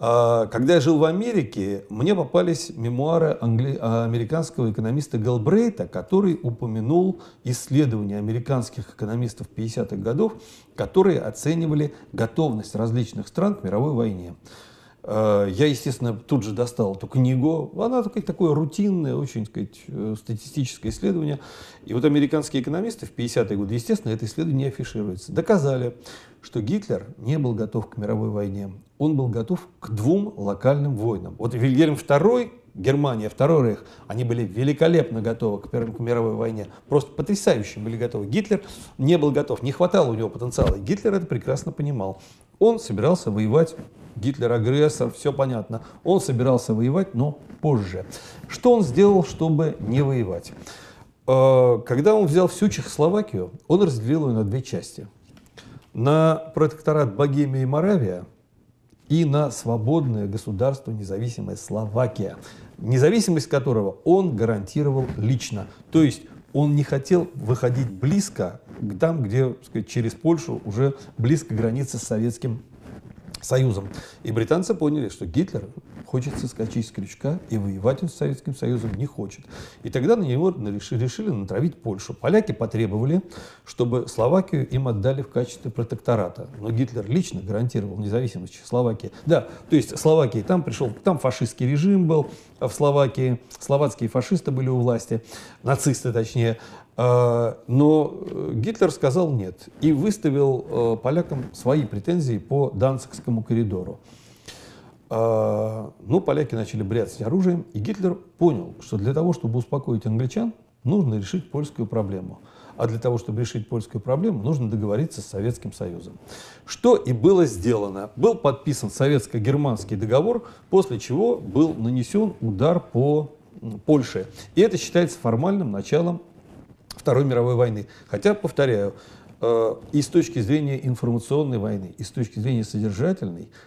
А, когда я жил в Америке, мне попались мемуары англи... А, американского экономиста Галбрейта, который упомянул исследования американских экономистов 50-х годов, которые оценивали готовность различных стран к мировой войне. А, я, естественно, тут же достал эту книгу. Она такое, такое рутинное, очень сказать, э, статистическое исследование. И вот американские экономисты в 50-е годы, естественно, это исследование не афишируется. Доказали, что Гитлер не был готов к мировой войне он был готов к двум локальным войнам. Вот Вильгельм II, Германия, Второй Рейх, они были великолепно готовы к Первой к мировой войне. Просто потрясающе были готовы. Гитлер не был готов, не хватало у него потенциала. И Гитлер это прекрасно понимал. Он собирался воевать Гитлер агрессор, все понятно. Он собирался воевать, но позже. Что он сделал, чтобы не воевать? Э, когда он взял всю Чехословакию, он разделил ее на две части. На протекторат Богемия и Моравия – и на свободное государство независимая Словакия, независимость которого он гарантировал лично. То есть он не хотел выходить близко к там, где сказать, через Польшу уже близко границы с Советским Союзом. И британцы поняли, что Гитлер хочется скачать с крючка, и воевать он с Советским Союзом не хочет. И тогда на него решили натравить Польшу. Поляки потребовали, чтобы Словакию им отдали в качестве протектората. Но Гитлер лично гарантировал независимость Словакии. Да, то есть Словакии там пришел, там фашистский режим был в Словакии, словацкие фашисты были у власти, нацисты точнее. А, но э, Гитлер сказал нет и выставил э, полякам свои претензии по Данцикскому коридору. А, Но ну, поляки начали бряцать оружием, и Гитлер понял, что для того, чтобы успокоить англичан, нужно решить польскую проблему. А для того, чтобы решить польскую проблему, нужно договориться с Советским Союзом. Что и было сделано. Был подписан советско-германский договор, после чего был нанесен удар по Польше. И это считается формальным началом Второй мировой войны. Хотя, повторяю, э, и с точки зрения информационной войны, и с точки зрения содержательной –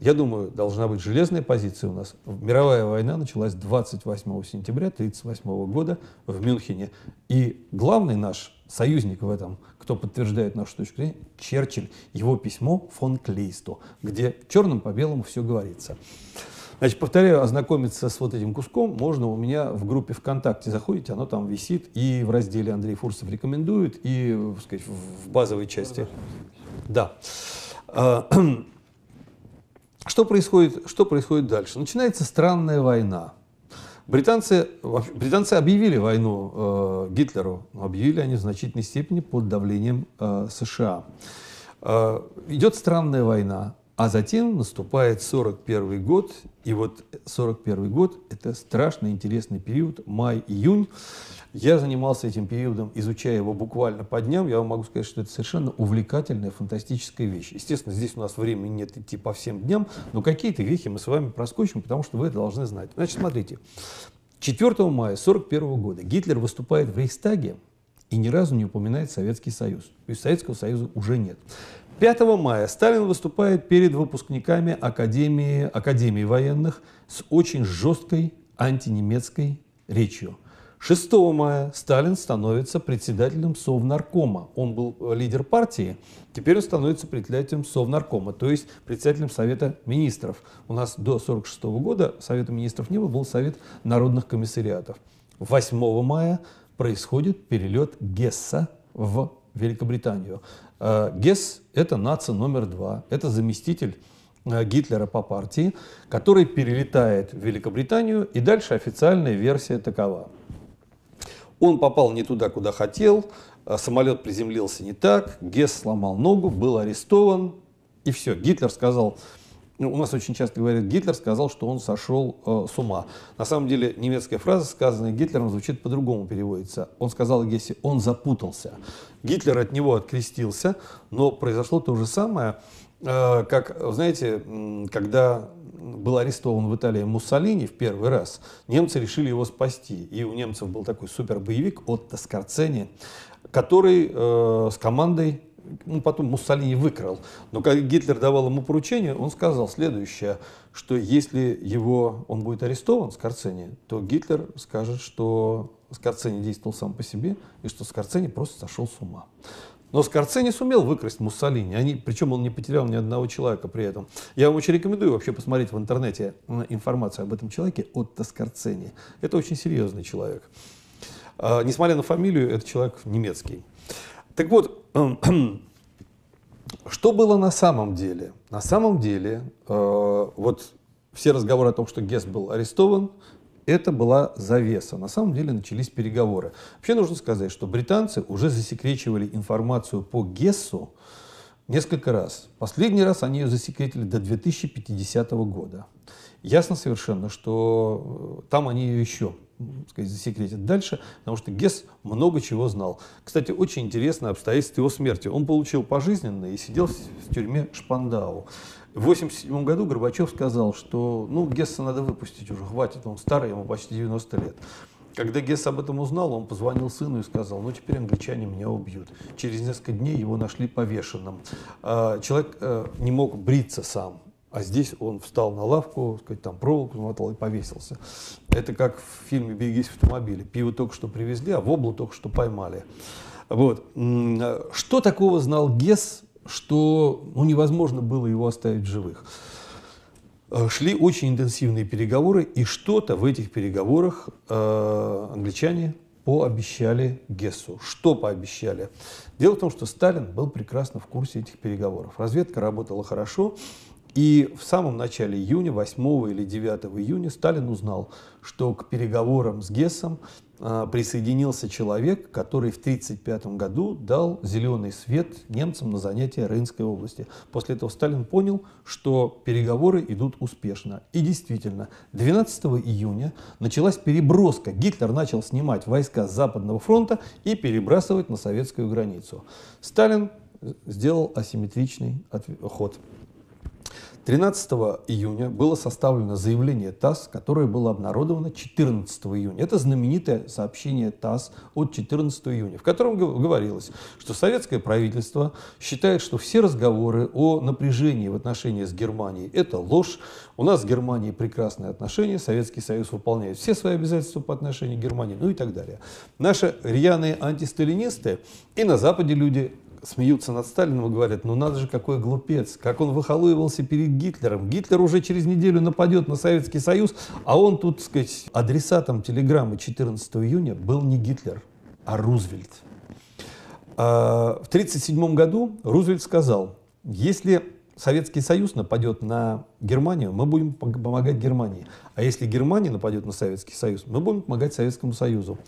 я думаю, должна быть железная позиция у нас. Мировая война началась 28 сентября 1938 года в Мюнхене. И главный наш союзник в этом, кто подтверждает нашу точку зрения, Черчилль. Его письмо фон Клейсту, где черным по белому все говорится. Значит, повторяю, ознакомиться с вот этим куском можно у меня в группе ВКонтакте. Заходите, оно там висит и в разделе Андрей Фурсов рекомендует, и, так сказать, в базовой части. Да. А, Что происходит, что происходит дальше? Начинается странная война. Британцы, британцы объявили войну э, Гитлеру, но объявили они в значительной степени под давлением э, США. Э, идет странная война. А затем наступает 41 год, и вот 41 год – это страшно интересный период, май-июнь. Я занимался этим периодом, изучая его буквально по дням. Я вам могу сказать, что это совершенно увлекательная, фантастическая вещь. Естественно, здесь у нас времени нет идти по всем дням, но какие-то вехи мы с вами проскочим, потому что вы это должны знать. Значит, смотрите. 4 мая 1941 года Гитлер выступает в Рейхстаге и ни разу не упоминает Советский Союз. То есть Советского Союза уже нет. 5 мая Сталин выступает перед выпускниками Академии, Академии военных с очень жесткой антинемецкой речью. 6 мая Сталин становится председателем Совнаркома. Он был э, лидер партии, теперь он становится председателем Совнаркома, то есть председателем Совета министров. У нас до 1946 года Совета министров не было, был Совет народных комиссариатов. 8 мая происходит перелет Гесса в Великобританию. Э, Гесс – это нация номер два, это заместитель э, Гитлера по партии, который перелетает в Великобританию, и дальше официальная версия такова. Он попал не туда, куда хотел, э, самолет приземлился не так, Гесс сломал ногу, был арестован, и все. Гитлер сказал, ну, у нас очень часто говорят, Гитлер сказал, что он сошел э, с ума. На самом деле немецкая фраза, сказанная Гитлером, звучит по-другому, переводится. Он сказал Гессе, он запутался. Гитлер от него открестился, но произошло то же самое, э, как, знаете, когда был арестован в Италии Муссолини в первый раз, немцы решили его спасти. И у немцев был такой супербоевик от Скорцени, который э, с командой ну, потом Муссолини выкрал. Но когда Гитлер давал ему поручение, он сказал следующее, что если его, он будет арестован, Скорцени, то Гитлер скажет, что Скорцени действовал сам по себе, и что Скорцени просто сошел с ума. Но Скорцени сумел выкрасть Муссолини, они, причем он не потерял ни одного человека при этом. Я вам очень рекомендую вообще посмотреть в интернете э, информацию об этом человеке, от Скорцени. Это очень серьезный человек. А, несмотря на фамилию, это человек немецкий. Так вот, что было на самом деле? На самом деле, э, вот все разговоры о том, что Гесс был арестован, это была завеса. На самом деле начались переговоры. Вообще нужно сказать, что британцы уже засекречивали информацию по Гессу несколько раз. Последний раз они ее засекретили до 2050 года. Ясно совершенно, что э, там они ее еще сказать, засекретят дальше, потому что Гесс много чего знал. Кстати, очень интересное обстоятельство его смерти. Он получил пожизненное и сидел в тюрьме Шпандау. В 1987 году Горбачев сказал, что ну, Гесса надо выпустить уже, хватит, он старый, ему почти 90 лет. Когда Гесс об этом узнал, он позвонил сыну и сказал, ну теперь англичане меня убьют. Через несколько дней его нашли повешенным. А, человек э, не мог бриться сам, а здесь он встал на лавку, сказать, там проволоку намотал и повесился. Это как в фильме «Берегись автомобиля». Пиво только что привезли, а воблу только что поймали. Вот. Э, что такого знал Гесс, что ну, невозможно было его оставить в живых. Э, шли очень интенсивные переговоры, и что-то в этих переговорах э, англичане пообещали Гессу. Что пообещали? Дело в том, что Сталин был прекрасно в курсе этих переговоров. Разведка работала хорошо, и в самом начале июня, 8 или 9 июня, Сталин узнал, что к переговорам с Гессом а, присоединился человек, который в 1935 году дал зеленый свет немцам на занятие Рейнской области. После этого Сталин понял, что переговоры идут успешно. И действительно, 12 июня началась переброска. Гитлер начал снимать войска с Западного фронта и перебрасывать на советскую границу. Сталин э, сделал асимметричный ход. 13 июня было составлено заявление ТАСС, которое было обнародовано 14 июня. Это знаменитое сообщение ТАСС от 14 июня, в котором говорилось, что советское правительство считает, что все разговоры о напряжении в отношении с Германией – это ложь. У нас с Германией прекрасные отношения, Советский Союз выполняет все свои обязательства по отношению к Германии, ну и так далее. Наши рьяные антисталинисты и на Западе люди смеются над Сталиным и говорят, ну надо же, какой глупец, как он выхолуивался перед Гитлером. Гитлер уже через неделю нападет на Советский Союз, а он тут, так сказать, адресатом телеграммы 14 июня был не Гитлер, а Рузвельт. А, в 1937 году Рузвельт сказал, если Советский Союз нападет на Германию, мы будем помогать Германии. А если Германия нападет на Советский Союз, мы будем помогать Советскому Союзу.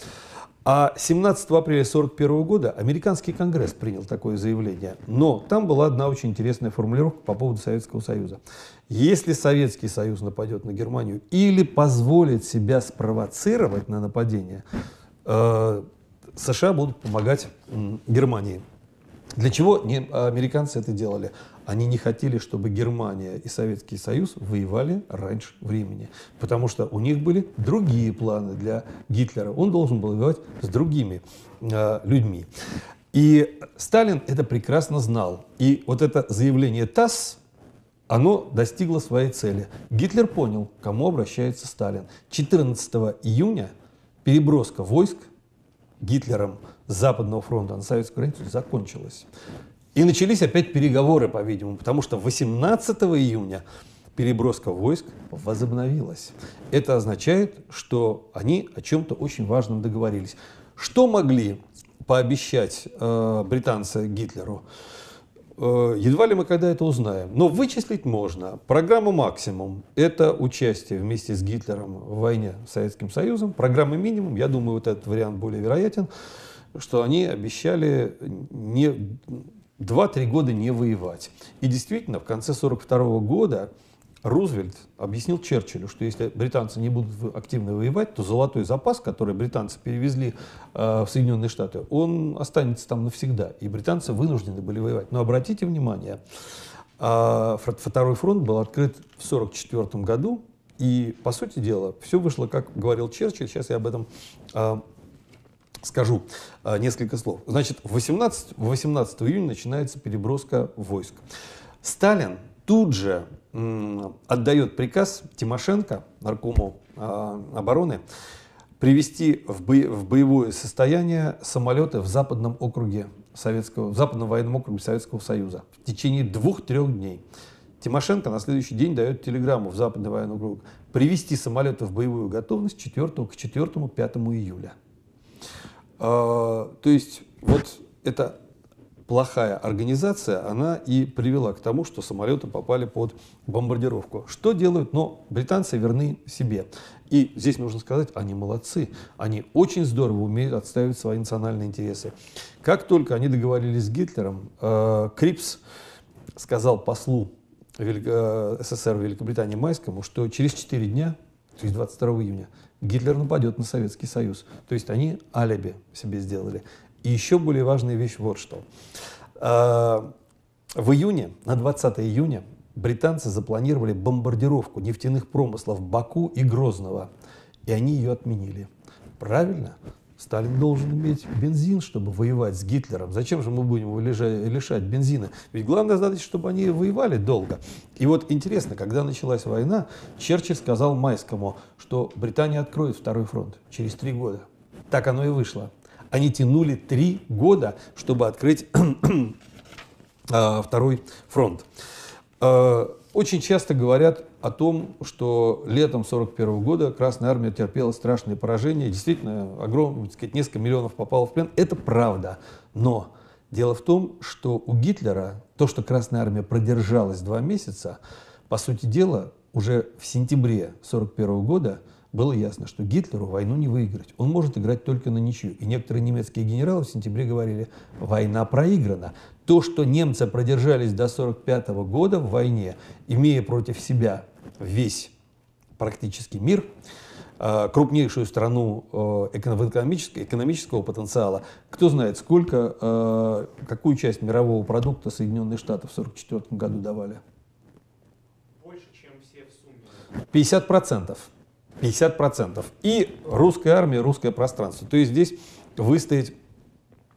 А 17 апреля 1941 года американский конгресс принял такое заявление. Но там была одна очень интересная формулировка по поводу Советского Союза. Если Советский Союз нападет на Германию или позволит себя спровоцировать на нападение, э, США будут помогать Германии. Для чего американцы это делали? Они не хотели, чтобы Германия и Советский Союз воевали раньше времени, потому что у них были другие планы для Гитлера. Он должен был воевать с другими э, людьми. И Сталин это прекрасно знал. И вот это заявление ТАСС, оно достигло своей цели. Гитлер понял, к кому обращается Сталин. 14 июня переброска войск Гитлером Западного фронта на советскую границу закончилась. И начались опять переговоры, по-видимому, потому что 18 июня переброска войск возобновилась. Это означает, что они о чем-то очень важном договорились. Что могли пообещать э, британцы Гитлеру? Э, едва ли мы когда это узнаем, но вычислить можно. Программа «Максимум» — это участие вместе с Гитлером в войне с Советским Союзом. Программа «Минимум», я думаю, вот этот вариант более вероятен, что они обещали не 2-3 года не воевать. И действительно, в конце 1942 года Рузвельт объяснил Черчиллю, что если британцы не будут активно воевать, то золотой запас, который британцы перевезли э, в Соединенные Штаты, он останется там навсегда. И британцы вынуждены были воевать. Но обратите внимание, э, второй фронт был открыт в 1944 году, и, по сути дела, все вышло, как говорил Черчилль, сейчас я об этом э, скажу э, несколько слов. Значит, 18, 18 июня начинается переброска войск. Сталин тут же отдает приказ Тимошенко, наркому э, обороны, привести в, бои, в боевое состояние самолеты в западном округе Советского, в западном военном округе Советского Союза в течение двух-трех дней. Тимошенко на следующий день дает телеграмму в западный военный округ привести самолеты в боевую готовность 4 к 4-5 июля. Э, то есть вот это плохая организация, она и привела к тому, что самолеты попали под бомбардировку. Что делают? Но британцы верны себе. И здесь нужно сказать, они молодцы. Они очень здорово умеют отстаивать свои национальные интересы. Как только они договорились с Гитлером, э, Крипс сказал послу э, СССР Великобритании Майскому, что через 4 дня, то есть 22 июня, Гитлер нападет на Советский Союз. То есть они алиби себе сделали. И еще более важная вещь вот что. А, в июне, на 20 июня, британцы запланировали бомбардировку нефтяных промыслов Баку и Грозного. И они ее отменили. Правильно? Сталин должен иметь бензин, чтобы воевать с Гитлером. Зачем же мы будем его лишать бензина? Ведь главное задача, чтобы они воевали долго. И вот интересно, когда началась война, Черчилль сказал Майскому, что Британия откроет второй фронт через три года. Так оно и вышло. Они тянули три года, чтобы открыть а, второй фронт. А, очень часто говорят о том, что летом 1941 года Красная Армия терпела страшные поражения. Действительно, огромное, так сказать, несколько миллионов попало в плен. Это правда. Но дело в том, что у Гитлера то, что Красная Армия продержалась два месяца, по сути дела, уже в сентябре 1941 года – было ясно, что Гитлеру войну не выиграть. Он может играть только на ничью. И некоторые немецкие генералы в сентябре говорили, война проиграна. То, что немцы продержались до 1945 года в войне, имея против себя весь практически мир, э, крупнейшую страну э, экономического, потенциала. Кто знает, сколько, э, какую часть мирового продукта Соединенные Штаты в 1944 году давали? Больше, чем все в сумме. 50 процентов. 50%. И русская армия, русское пространство. То есть здесь выстоять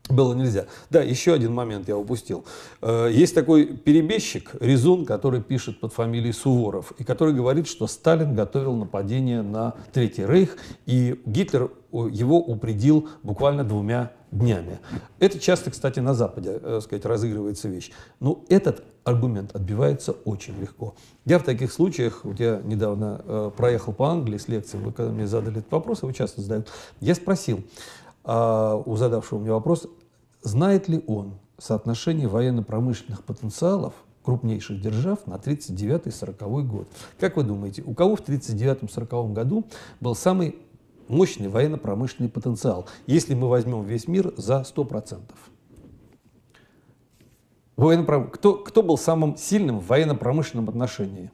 было нельзя. Да, еще один момент я упустил. Э, есть такой перебежчик, Резун, который пишет под фамилией Суворов, и который говорит, что Сталин готовил нападение на Третий Рейх, и Гитлер его упредил буквально двумя днями. Это часто, кстати, на Западе, э, сказать, разыгрывается вещь. Но этот аргумент отбивается очень легко. Я в таких случаях, вот я недавно э, проехал по Англии с лекцией, вы когда мне задали этот вопрос, его часто задают, я спросил, а, у задавшего мне вопрос, знает ли он соотношение военно-промышленных потенциалов крупнейших держав на 1939-1940 год. Как вы думаете, у кого в 1939-1940 году был самый мощный военно-промышленный потенциал, если мы возьмем весь мир за 100%? Военно кто, кто был самым сильным в военно-промышленном отношении?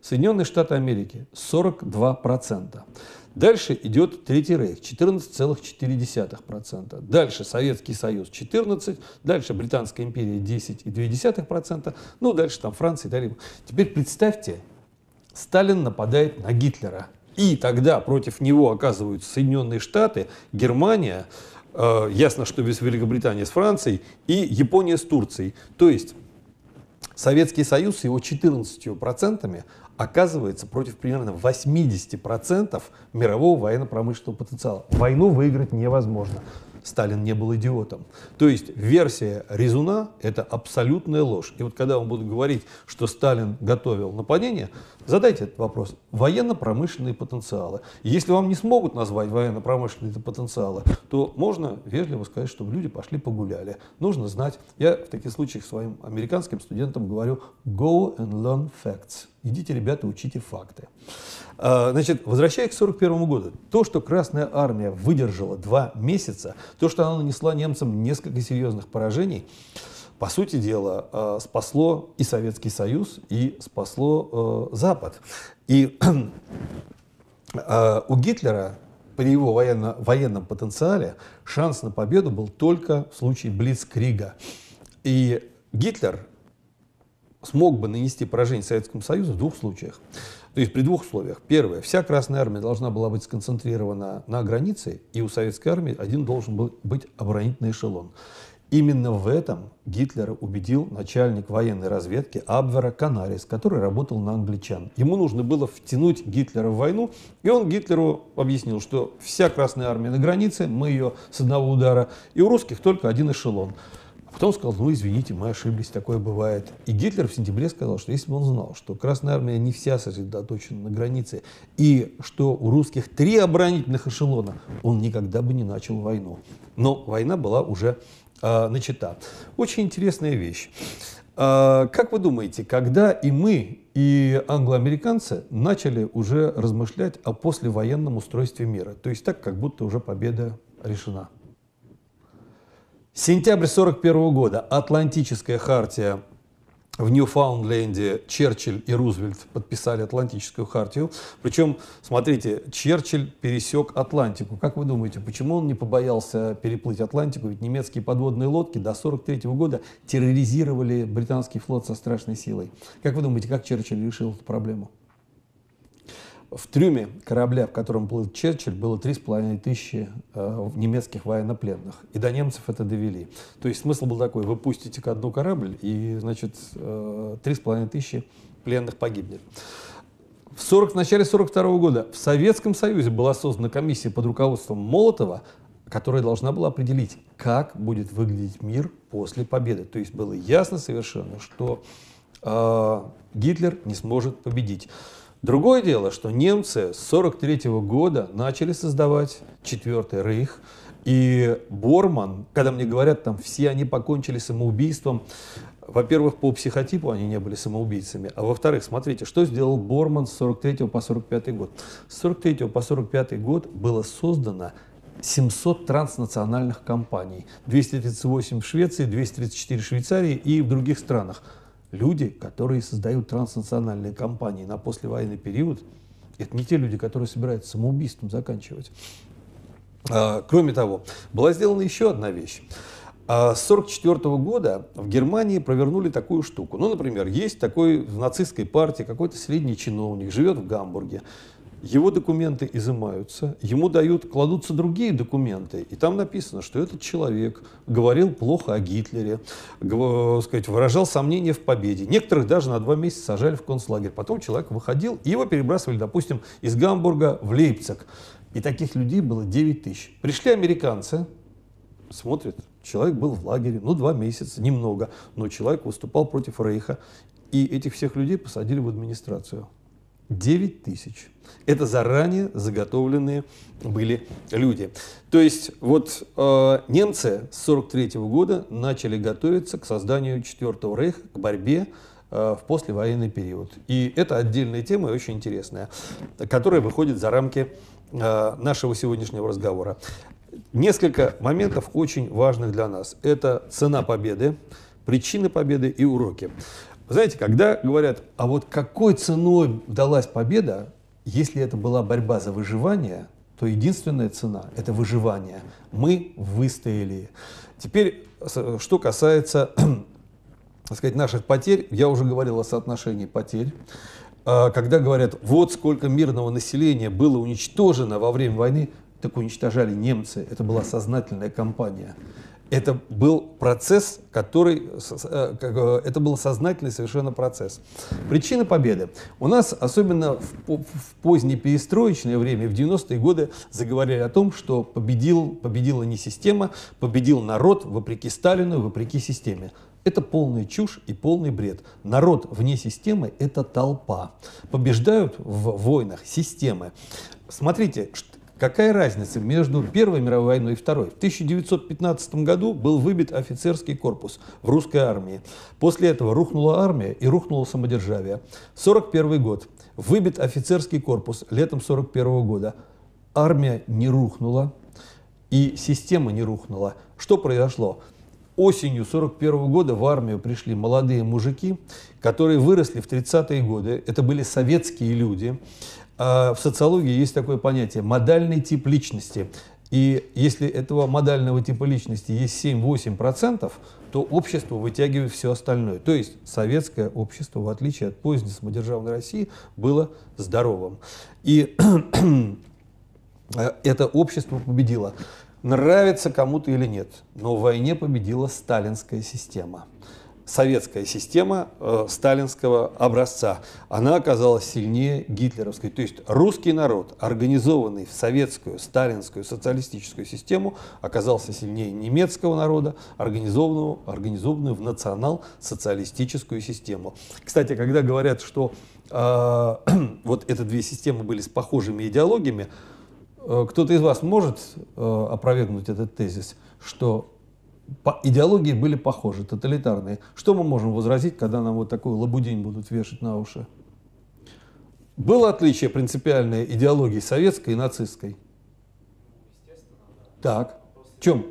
Соединенные Штаты Америки 42%. Дальше идет Третий Рейх, 14,4%. Дальше Советский Союз 14%, дальше Британская империя 10,2%, ну дальше там Франция, Италия. Теперь представьте, Сталин нападает на Гитлера. И тогда против него оказываются Соединенные Штаты, Германия, э, ясно, что без Великобритании с Францией, и Япония с Турцией. То есть Советский Союз с его 14% оказывается против примерно 80% мирового военно-промышленного потенциала. Войну выиграть невозможно. Сталин не был идиотом. То есть версия Резуна – это абсолютная ложь. И вот когда он будет говорить, что Сталин готовил нападение, задайте этот вопрос. Военно-промышленные потенциалы. Если вам не смогут назвать военно-промышленные потенциалы, то можно вежливо сказать, чтобы люди пошли погуляли. Нужно знать. Я в таких случаях своим американским студентам говорю «go and learn facts». Идите, ребята, учите факты. А, значит, возвращаясь к 1941 году, то, что Красная Армия выдержала два месяца, то, что она нанесла немцам несколько серьезных поражений, по сути дела, а, спасло и Советский Союз, и спасло а, Запад. И у Гитлера при его военно, военном потенциале шанс на победу был только в случае Блицкрига. И Гитлер смог бы нанести поражение Советскому Союзу в двух случаях. То есть при двух условиях. Первое, вся Красная Армия должна была быть сконцентрирована на границе, и у Советской Армии один должен был быть оборонительный эшелон. Именно в этом Гитлер убедил начальник военной разведки Абвера Канарис, который работал на англичан. Ему нужно было втянуть Гитлера в войну, и он Гитлеру объяснил, что вся Красная Армия на границе, мы ее с одного удара, и у русских только один эшелон. Потом сказал, ну извините, мы ошиблись, такое бывает. И Гитлер в сентябре сказал, что если бы он знал, что Красная Армия не вся сосредоточена на границе, и что у русских три оборонительных эшелона, он никогда бы не начал войну. Но война была уже э, начата. Очень интересная вещь. А, как вы думаете, когда и мы, и англоамериканцы начали уже размышлять о послевоенном устройстве мира? То есть так, как будто уже победа решена. Сентябрь 1941 года. Атлантическая хартия в Ньюфаундленде Черчилль и Рузвельт подписали Атлантическую хартию. Причем, смотрите, Черчилль пересек Атлантику. Как вы думаете, почему он не побоялся переплыть Атлантику? Ведь немецкие подводные лодки до 1943 года терроризировали британский флот со страшной силой. Как вы думаете, как Черчилль решил эту проблему? В трюме корабля, в котором плыл Черчилль, было три с половиной тысячи э, немецких военнопленных. И до немцев это довели. То есть смысл был такой, вы пустите ко дну корабль, и, значит, э, три с половиной тысячи пленных погибнет. В, 40, в начале 1942 года в Советском Союзе была создана комиссия под руководством Молотова, которая должна была определить, как будет выглядеть мир после победы. То есть было ясно совершенно, что э, Гитлер не сможет победить. Другое дело, что немцы с 1943 года начали создавать Четвертый Рейх, и Борман, когда мне говорят, там все они покончили самоубийством, во-первых, по психотипу они не были самоубийцами, а во-вторых, смотрите, что сделал Борман с 43 по 45 год. С 43 по 45 год было создано 700 транснациональных компаний, 238 в Швеции, 234 в Швейцарии и в других странах люди, которые создают транснациональные компании на послевоенный период, это не те люди, которые собираются самоубийством заканчивать. А, кроме того, была сделана еще одна вещь. А, с 1944 года в Германии провернули такую штуку. Ну, например, есть такой в нацистской партии какой-то средний чиновник, живет в Гамбурге. Его документы изымаются, ему дают, кладутся другие документы, и там написано, что этот человек говорил плохо о Гитлере, сказать, выражал сомнения в победе. Некоторых даже на два месяца сажали в концлагерь. Потом человек выходил, и его перебрасывали, допустим, из Гамбурга в Лейпциг. И таких людей было 9 тысяч. Пришли американцы, смотрят, человек был в лагере, ну, два месяца, немного, но человек выступал против Рейха, и этих всех людей посадили в администрацию. 9 тысяч. Это заранее заготовленные были люди. То есть вот э, немцы с 1943 -го года начали готовиться к созданию Четвертого Рейха, к борьбе э, в послевоенный период. И это отдельная тема очень интересная, которая выходит за рамки э, нашего сегодняшнего разговора. Несколько моментов очень важных для нас. Это цена победы, причины победы и уроки. Вы знаете, когда говорят, а вот какой ценой удалась победа, если это была борьба за выживание, то единственная цена – это выживание. Мы выстояли. Теперь, что касается так сказать, наших потерь, я уже говорил о соотношении потерь. А, когда говорят, вот сколько мирного населения было уничтожено во время войны, так уничтожали немцы. Это была сознательная кампания это был процесс, который, э, э, это был сознательный совершенно процесс. Причина победы. У нас, особенно в, в позднее перестроечное время, в 90-е годы, заговорили о том, что победил, победила не система, победил народ вопреки Сталину, вопреки системе. Это полная чушь и полный бред. Народ вне системы – это толпа. Побеждают в войнах системы. Смотрите, Какая разница между Первой мировой войной и Второй? В 1915 году был выбит офицерский корпус в русской армии. После этого рухнула армия и рухнуло самодержавие. 1941 год. Выбит офицерский корпус летом 1941 года. Армия не рухнула и система не рухнула. Что произошло? Осенью 41 года в армию пришли молодые мужики, которые выросли в 30-е годы. Это были советские люди. А в социологии есть такое понятие модальный тип личности. И если этого модального типа личности есть 7-8%, то общество вытягивает все остальное. То есть советское общество, в отличие от поздней самодержавной России, было здоровым. И э, это общество победило. Нравится кому-то или нет, но в войне победила сталинская система советская система э, сталинского образца, она оказалась сильнее гитлеровской. То есть русский народ, организованный в советскую, сталинскую, социалистическую систему, оказался сильнее немецкого народа, организованного, организованного в национал-социалистическую систему. Кстати, когда говорят, что э, вот эти две системы были с похожими идеологиями, э, кто-то из вас может э, опровергнуть этот тезис, что по идеологии были похожи, тоталитарные. Что мы можем возразить, когда нам вот такой лабудень будут вешать на уши? Было отличие принципиальной идеологии советской и нацистской? Так. В чем?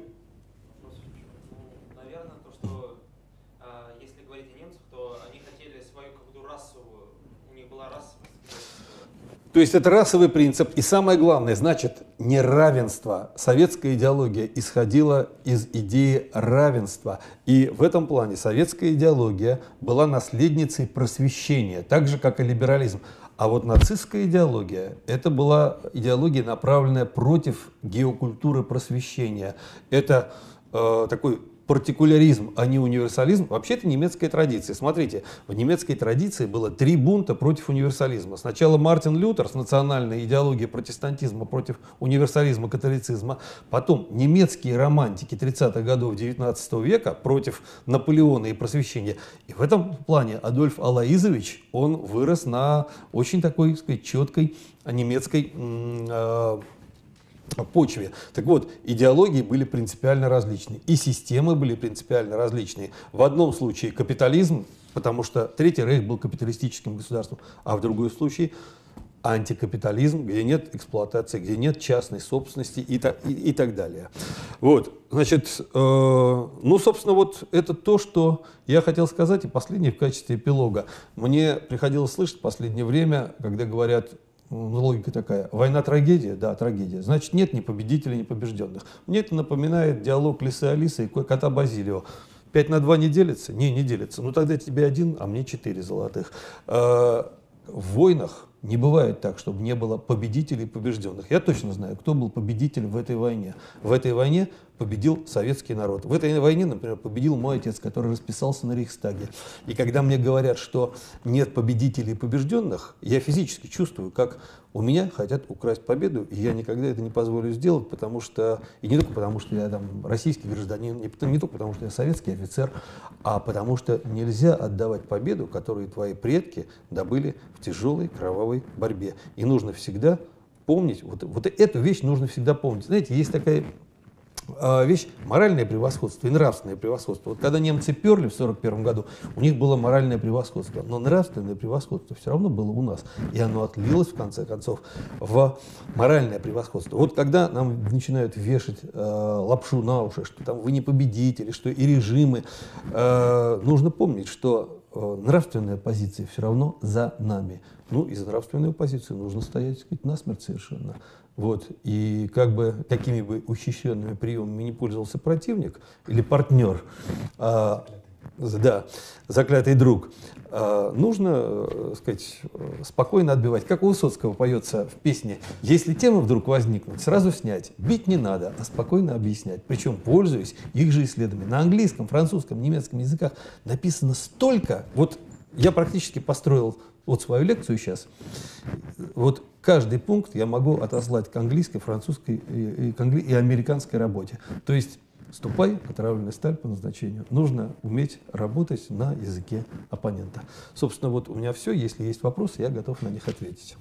То есть это расовый принцип. И самое главное, значит, неравенство. Советская идеология исходила из идеи равенства. И в этом плане советская идеология была наследницей просвещения, так же, как и либерализм. А вот нацистская идеология – это была идеология, направленная против геокультуры просвещения. Это э, такой партикуляризм, а не универсализм, вообще это немецкая традиция. Смотрите, в немецкой традиции было три бунта против универсализма. Сначала Мартин Лютер с национальной идеологией протестантизма против универсализма, католицизма. Потом немецкие романтики 30-х годов 19 века против Наполеона и просвещения. И в этом плане Адольф Алаизович, он вырос на очень такой, так сказать, четкой немецкой э, почве. Так вот, идеологии были принципиально различны, и системы были принципиально различные. В одном случае капитализм, потому что Третий Рейх был капиталистическим государством, а в другом случае антикапитализм, где нет эксплуатации, где нет частной собственности и, так и, и так далее. Вот, значит, э, ну, собственно, вот это то, что я хотел сказать, и последнее в качестве эпилога. Мне приходилось слышать в последнее время, когда говорят, логика такая. Война трагедия? Да, трагедия. Значит, нет ни победителей, ни побежденных. Мне это напоминает диалог Лисы Алисы и кота Базилио. Пять на два не делится? Не, не делится. Ну тогда тебе один, а мне четыре золотых. Э, В войнах не бывает так, чтобы не было победителей и побежденных. Я точно знаю, кто был победитель в этой войне. В этой войне победил советский народ. В этой войне, например, победил мой отец, который расписался на Рейхстаге. И когда мне говорят, что нет победителей и побежденных, я физически чувствую, как у меня хотят украсть победу, и я никогда это не позволю сделать, потому что, и не только потому, что я там российский гражданин, не, не только потому, что я советский офицер, а потому что нельзя отдавать победу, которую твои предки добыли в тяжелой кровавой правовой борьбе. И нужно всегда помнить, вот, вот эту вещь нужно всегда помнить. Знаете, есть такая а, вещь моральное превосходство и нравственное превосходство. Вот когда немцы перли в 1941 году, у них было моральное превосходство, но нравственное превосходство все равно было у нас. И оно отлилось, в конце концов, в моральное превосходство. Вот когда нам начинают вешать э, лапшу на уши, что там вы не победители, что и режимы, э, нужно помнить, что Э, нравственная позиция все равно за нами. Ну, и за нравственную позицию нужно стоять, так сказать, насмерть совершенно. Вот. И как бы, какими бы ухищренными приемами не пользовался противник или партнер, а, да, заклятый друг, Э, нужно, так э, сказать, э, спокойно отбивать. Как у Высоцкого поется в песне, если тема вдруг возникнет, сразу снять. Бить не надо, а спокойно объяснять. Причем пользуюсь их же исследованиями. На английском, французском, немецком языках написано столько. Вот я практически построил вот свою лекцию сейчас. Вот каждый пункт я могу отослать к английской, французской и, и, и американской работе. То есть ступай, отравленная сталь по назначению. Нужно уметь работать на языке оппонента. Собственно, вот у меня все. Если есть вопросы, я готов на них ответить.